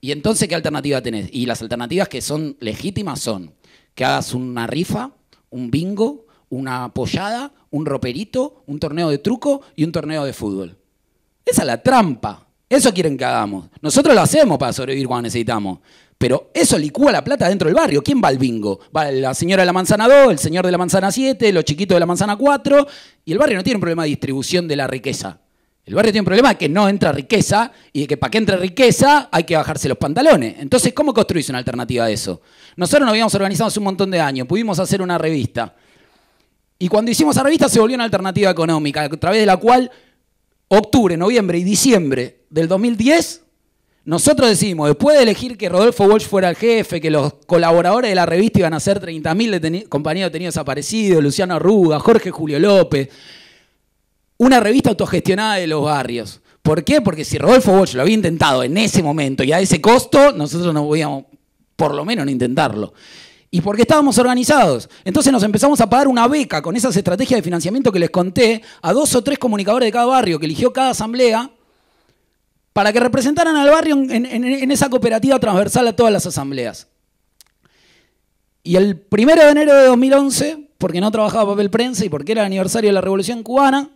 y entonces, ¿qué alternativa tenés? Y las alternativas que son legítimas son que hagas una rifa, un bingo, una pollada, un roperito, un torneo de truco y un torneo de fútbol. Esa es la trampa. Eso quieren que hagamos. Nosotros lo hacemos para sobrevivir cuando necesitamos. Pero eso licúa la plata dentro del barrio. ¿Quién va al bingo? Va la señora de la manzana 2, el señor de la manzana 7, los chiquitos de la manzana 4. Y el barrio no tiene un problema de distribución de la riqueza. El barrio tiene un problema de que no entra riqueza y de que para que entre riqueza hay que bajarse los pantalones. Entonces, ¿cómo construís una alternativa a eso? Nosotros nos habíamos organizado hace un montón de años, pudimos hacer una revista. Y cuando hicimos la revista se volvió una alternativa económica, a través de la cual octubre, noviembre y diciembre del 2010 nosotros decidimos, después de elegir que Rodolfo Walsh fuera el jefe, que los colaboradores de la revista iban a ser 30.000 compañeros detenidos desaparecidos, Luciano Arruga, Jorge Julio López, una revista autogestionada de los barrios. ¿Por qué? Porque si Rodolfo Walsh lo había intentado en ese momento y a ese costo, nosotros no podíamos, por lo menos, no intentarlo. Y porque estábamos organizados. Entonces nos empezamos a pagar una beca con esas estrategias de financiamiento que les conté a dos o tres comunicadores de cada barrio que eligió cada asamblea para que representaran al barrio en, en esa cooperativa transversal a todas las asambleas. Y el primero de enero de 2011, porque no trabajaba papel prensa y porque era el aniversario de la Revolución Cubana,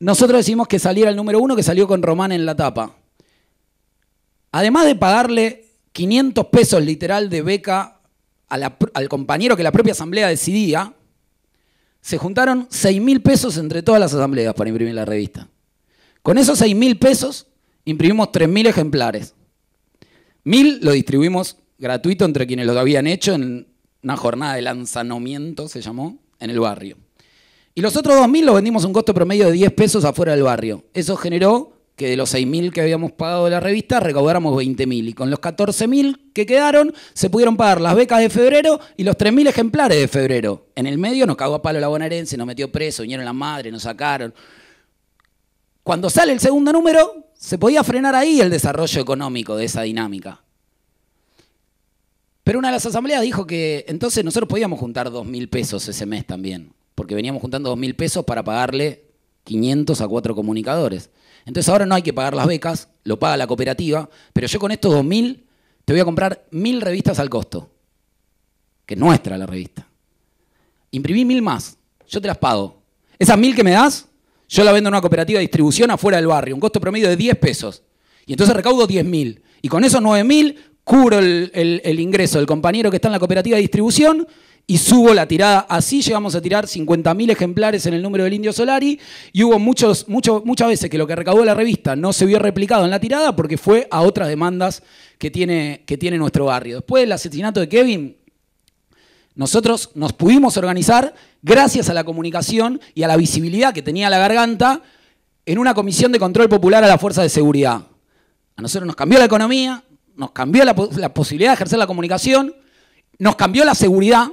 nosotros decimos que saliera el número uno que salió con Román en la tapa. Además de pagarle 500 pesos literal de beca al compañero que la propia asamblea decidía, se juntaron 6 mil pesos entre todas las asambleas para imprimir la revista. Con esos 6 mil pesos imprimimos 3 mil ejemplares. Mil lo distribuimos gratuito entre quienes lo habían hecho en una jornada de lanzamiento, se llamó, en el barrio. Y los otros 2.000 los vendimos a un costo promedio de 10 pesos afuera del barrio. Eso generó que de los 6.000 que habíamos pagado de la revista recaudáramos 20.000. Y con los 14.000 que quedaron, se pudieron pagar las becas de febrero y los 3.000 ejemplares de febrero. En el medio nos cagó a palo la bonaerense, nos metió preso, vinieron la madre, nos sacaron. Cuando sale el segundo número, se podía frenar ahí el desarrollo económico de esa dinámica. Pero una de las asambleas dijo que entonces nosotros podíamos juntar 2.000 pesos ese mes también porque veníamos juntando dos mil pesos para pagarle 500 a cuatro comunicadores. Entonces ahora no hay que pagar las becas, lo paga la cooperativa, pero yo con estos 2.000 te voy a comprar 1.000 revistas al costo, que es nuestra la revista. Imprimí 1.000 más, yo te las pago. Esas 1.000 que me das, yo la vendo en una cooperativa de distribución afuera del barrio, un costo promedio de 10 pesos. Y entonces recaudo 10.000. Y con esos 9.000 cubro el ingreso del compañero que está en la cooperativa de distribución y subo la tirada. Así llegamos a tirar 50.000 ejemplares en el número del Indio Solari y hubo muchos, muchas veces que lo que recaudó la revista no se vio replicado en la tirada porque fue a otras demandas que tiene, que tiene nuestro barrio. Después del asesinato de Kevin, nosotros nos pudimos organizar gracias a la comunicación y a la visibilidad que tenía la garganta en una comisión de control popular a la fuerza de seguridad. A nosotros nos cambió la economía, nos cambió la posibilidad de ejercer la comunicación, nos cambió la seguridad,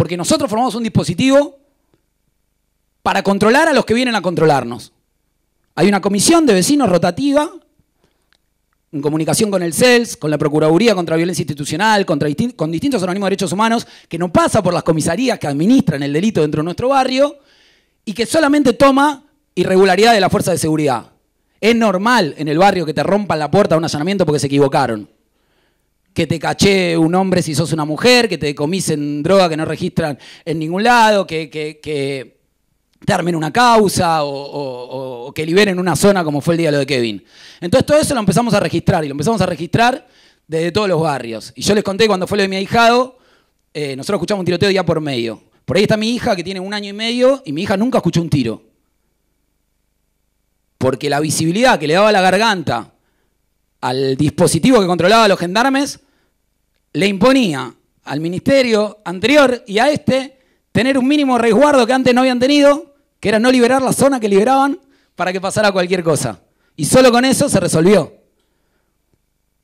porque nosotros formamos un dispositivo para controlar a los que vienen a controlarnos. Hay una comisión de vecinos rotativa en comunicación con el CELS, con la Procuraduría contra Violencia Institucional, contra con distintos organismos de derechos humanos, que no pasa por las comisarías que administran el delito dentro de nuestro barrio y que solamente toma irregularidad de la fuerza de seguridad. Es normal en el barrio que te rompan la puerta a un allanamiento porque se equivocaron que te caché un hombre si sos una mujer, que te comisen droga que no registran en ningún lado, que, que, te armen una causa o, que liberen una zona como fue el día de lo de Kevin. Entonces todo eso lo empezamos a registrar y lo empezamos a registrar desde todos los barrios. Y yo les conté cuando fue lo de mi ahijado, eh, nosotros escuchamos un tiroteo día por medio. Por ahí está mi hija que tiene un año y medio y mi hija nunca escuchó un tiro. Porque la visibilidad que le daba la garganta al dispositivo que controlaba los gendarmes, le imponía al ministerio anterior y a este tener un mínimo resguardo que antes no habían tenido, que era no liberar la zona que liberaban para que pasara cualquier cosa. Y solo con eso se resolvió.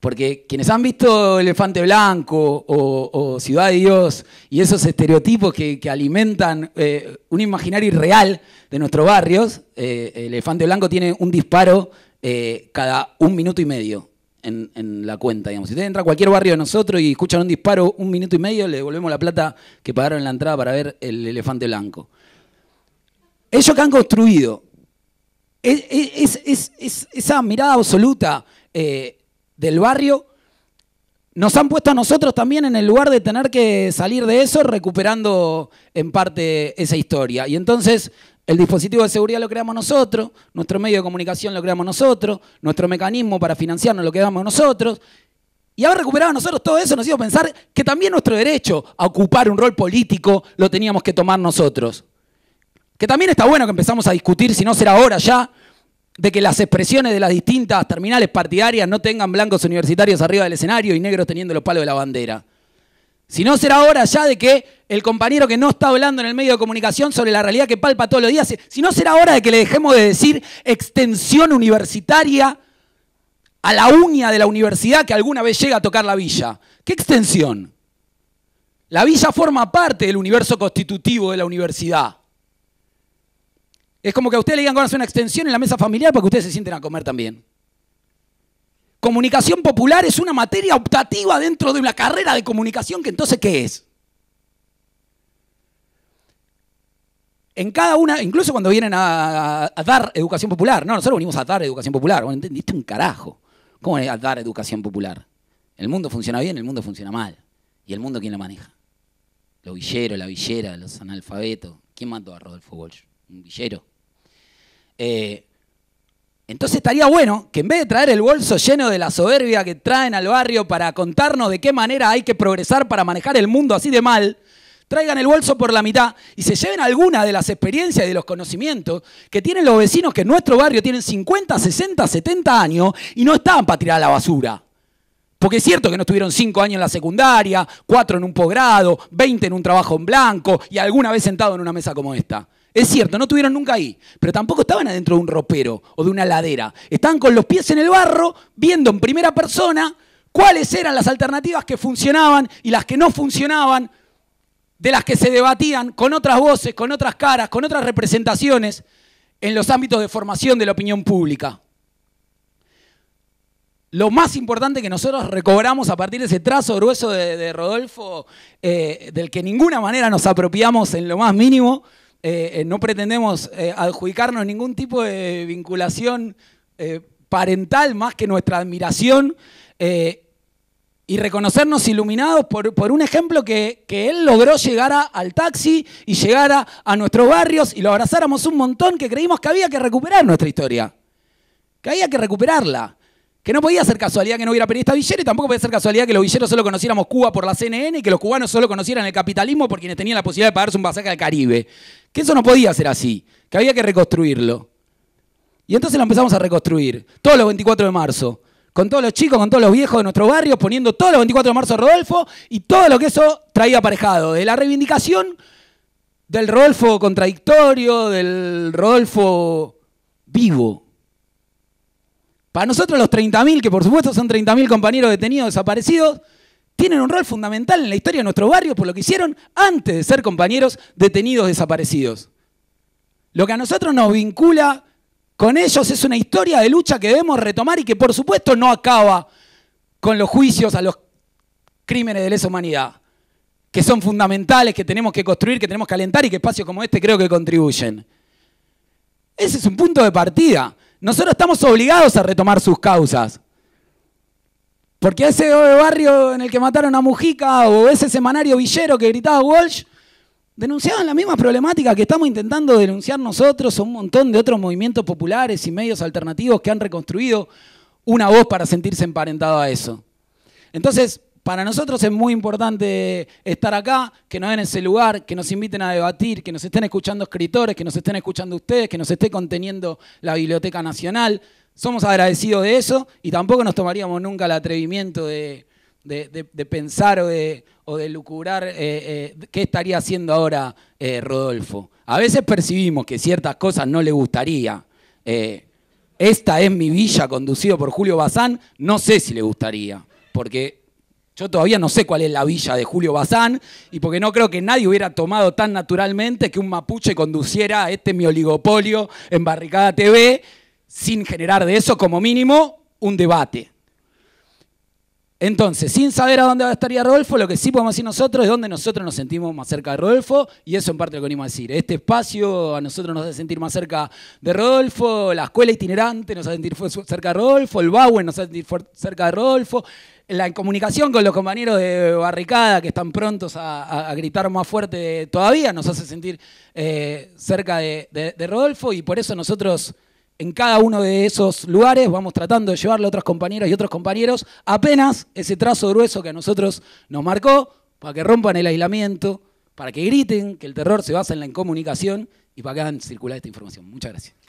Porque quienes han visto Elefante Blanco o, Ciudad de Dios y esos estereotipos que, alimentan eh, un imaginario irreal de nuestros barrios, eh, Elefante Blanco tiene un disparo eh, cada un minuto y medio en, la cuenta, digamos. Si usted entra a cualquier barrio de nosotros y escuchan un disparo un minuto y medio, le devolvemos la plata que pagaron en la entrada para ver el elefante blanco. Ellos que han construido es, esa mirada absoluta eh, del barrio nos han puesto a nosotros también en el lugar de tener que salir de eso recuperando en parte esa historia. Y entonces el dispositivo de seguridad lo creamos nosotros, nuestro medio de comunicación lo creamos nosotros, nuestro mecanismo para financiarnos lo creamos nosotros. Y haber recuperado nosotros todo eso nos hizo pensar que también nuestro derecho a ocupar un rol político lo teníamos que tomar nosotros. Que también está bueno que empezamos a discutir, si no será ahora ya, de que las expresiones de las distintas terminales partidarias no tengan blancos universitarios arriba del escenario y negros teniendo los palos de la bandera. Si no será ahora ya de que el compañero que no está hablando en el medio de comunicación sobre la realidad que palpa todos los días, si no será hora de que le dejemos de decir extensión universitaria a la uña de la universidad que alguna vez llega a tocar la villa. ¿Qué extensión? La villa forma parte del universo constitutivo de la universidad. Es como que a ustedes le digan que hacer una extensión en la mesa familiar para que ustedes se sienten a comer también. Comunicación popular es una materia optativa dentro de una carrera de comunicación que entonces ¿qué es? en cada una, incluso cuando vienen a, dar educación popular, no, nosotros venimos a dar educación popular, ¿Vos entendiste un carajo. ¿Cómo a dar educación popular? El mundo funciona bien, el mundo funciona mal. ¿Y el mundo quién lo maneja? Los villeros, la villera, los analfabetos. ¿Quién mató a Rodolfo Walsh? Un villero. Eh, entonces estaría bueno que en vez de traer el bolso lleno de la soberbia que traen al barrio para contarnos de qué manera hay que progresar para manejar el mundo así de mal, traigan el bolso por la mitad y se lleven alguna de las experiencias y de los conocimientos que tienen los vecinos que en nuestro barrio tienen 50, 60, 70 años y no estaban para tirar la basura. Porque es cierto que no estuvieron 5 años en la secundaria, 4 en un posgrado, 20 en un trabajo en blanco y alguna vez sentado en una mesa como esta. Es cierto, no estuvieron nunca ahí, pero tampoco estaban adentro de un ropero o de una ladera. Estaban con los pies en el barro, viendo en primera persona cuáles eran las alternativas que funcionaban y las que no funcionaban de las que se debatían con otras voces, con otras caras, con otras representaciones en los ámbitos de formación de la opinión pública. Lo más importante que nosotros recobramos a partir de ese trazo grueso de, Rodolfo, eh, del que de ninguna manera nos apropiamos en lo más mínimo, eh, eh, no pretendemos adjudicarnos ningún tipo de vinculación parental más que nuestra admiración y reconocernos iluminados por, un ejemplo que, él logró llegar al taxi y llegar a, nuestros barrios y lo abrazáramos un montón que creímos que había que recuperar nuestra historia, que había que recuperarla, que no podía ser casualidad que no hubiera periodista villero y tampoco podía ser casualidad que los villeros solo conociéramos Cuba por la CNN y que los cubanos solo conocieran el capitalismo por quienes tenían la posibilidad de pagarse un pasaje al Caribe, que eso no podía ser así, que había que reconstruirlo. Y entonces lo empezamos a reconstruir, todos los 24 de marzo, con todos los chicos, con todos los viejos de nuestro barrio, poniendo todo los 24 de marzo Rodolfo y todo lo que eso traía aparejado. De la reivindicación del Rodolfo contradictorio, del Rodolfo vivo. Para nosotros los 30.000, que por supuesto son 30.000 compañeros detenidos desaparecidos, tienen un rol fundamental en la historia de nuestro barrio por lo que hicieron antes de ser compañeros detenidos desaparecidos. Lo que a nosotros nos vincula con ellos es una historia de lucha que debemos retomar y que por supuesto no acaba con los juicios a los crímenes de lesa humanidad, que son fundamentales, que tenemos que construir, que tenemos que alentar y que espacios como este creo que contribuyen. Ese es un punto de partida. Nosotros estamos obligados a retomar sus causas. Porque ese barrio en el que mataron a Mujica o ese semanario villero que gritaba Walsh, denunciaban la misma problemática que estamos intentando denunciar nosotros, o un montón de otros movimientos populares y medios alternativos que han reconstruido una voz para sentirse emparentado a eso. Entonces, para nosotros es muy importante estar acá, que nos den ese lugar, que nos inviten a debatir, que nos estén escuchando escritores, que nos estén escuchando ustedes, que nos esté conteniendo la Biblioteca Nacional. Somos agradecidos de eso y tampoco nos tomaríamos nunca el atrevimiento de pensar o de, o de lucurar eh, eh, qué estaría haciendo ahora eh, Rodolfo. A veces percibimos que ciertas cosas no le gustaría. esta es mi villa, conducido por Julio Bazán. No sé si le gustaría, porque yo todavía no sé cuál es la villa de Julio Bazán y porque no creo que nadie hubiera tomado tan naturalmente que un mapuche conduciera a este mi oligopolio en Barricada TV sin generar de eso como mínimo un debate. Entonces, sin saber a dónde va a Rodolfo, lo que sí podemos decir nosotros es dónde nosotros nos sentimos más cerca de Rodolfo, y eso en parte lo que venimos a decir. Este espacio a nosotros nos hace sentir más cerca de Rodolfo, la escuela itinerante nos hace sentir cerca de Rodolfo, el Bauer nos hace sentir cerca de Rodolfo, la comunicación con los compañeros de barricada que están prontos a, gritar más fuerte todavía nos hace sentir eh, cerca de Rodolfo, y por eso nosotros en cada uno de esos lugares, vamos tratando de llevarle a otros compañeras y otros compañeros apenas ese trazo grueso que a nosotros nos marcó, para que rompan el aislamiento, para que griten que el terror se basa en la incomunicación y para que hagan circular esta información. Muchas gracias.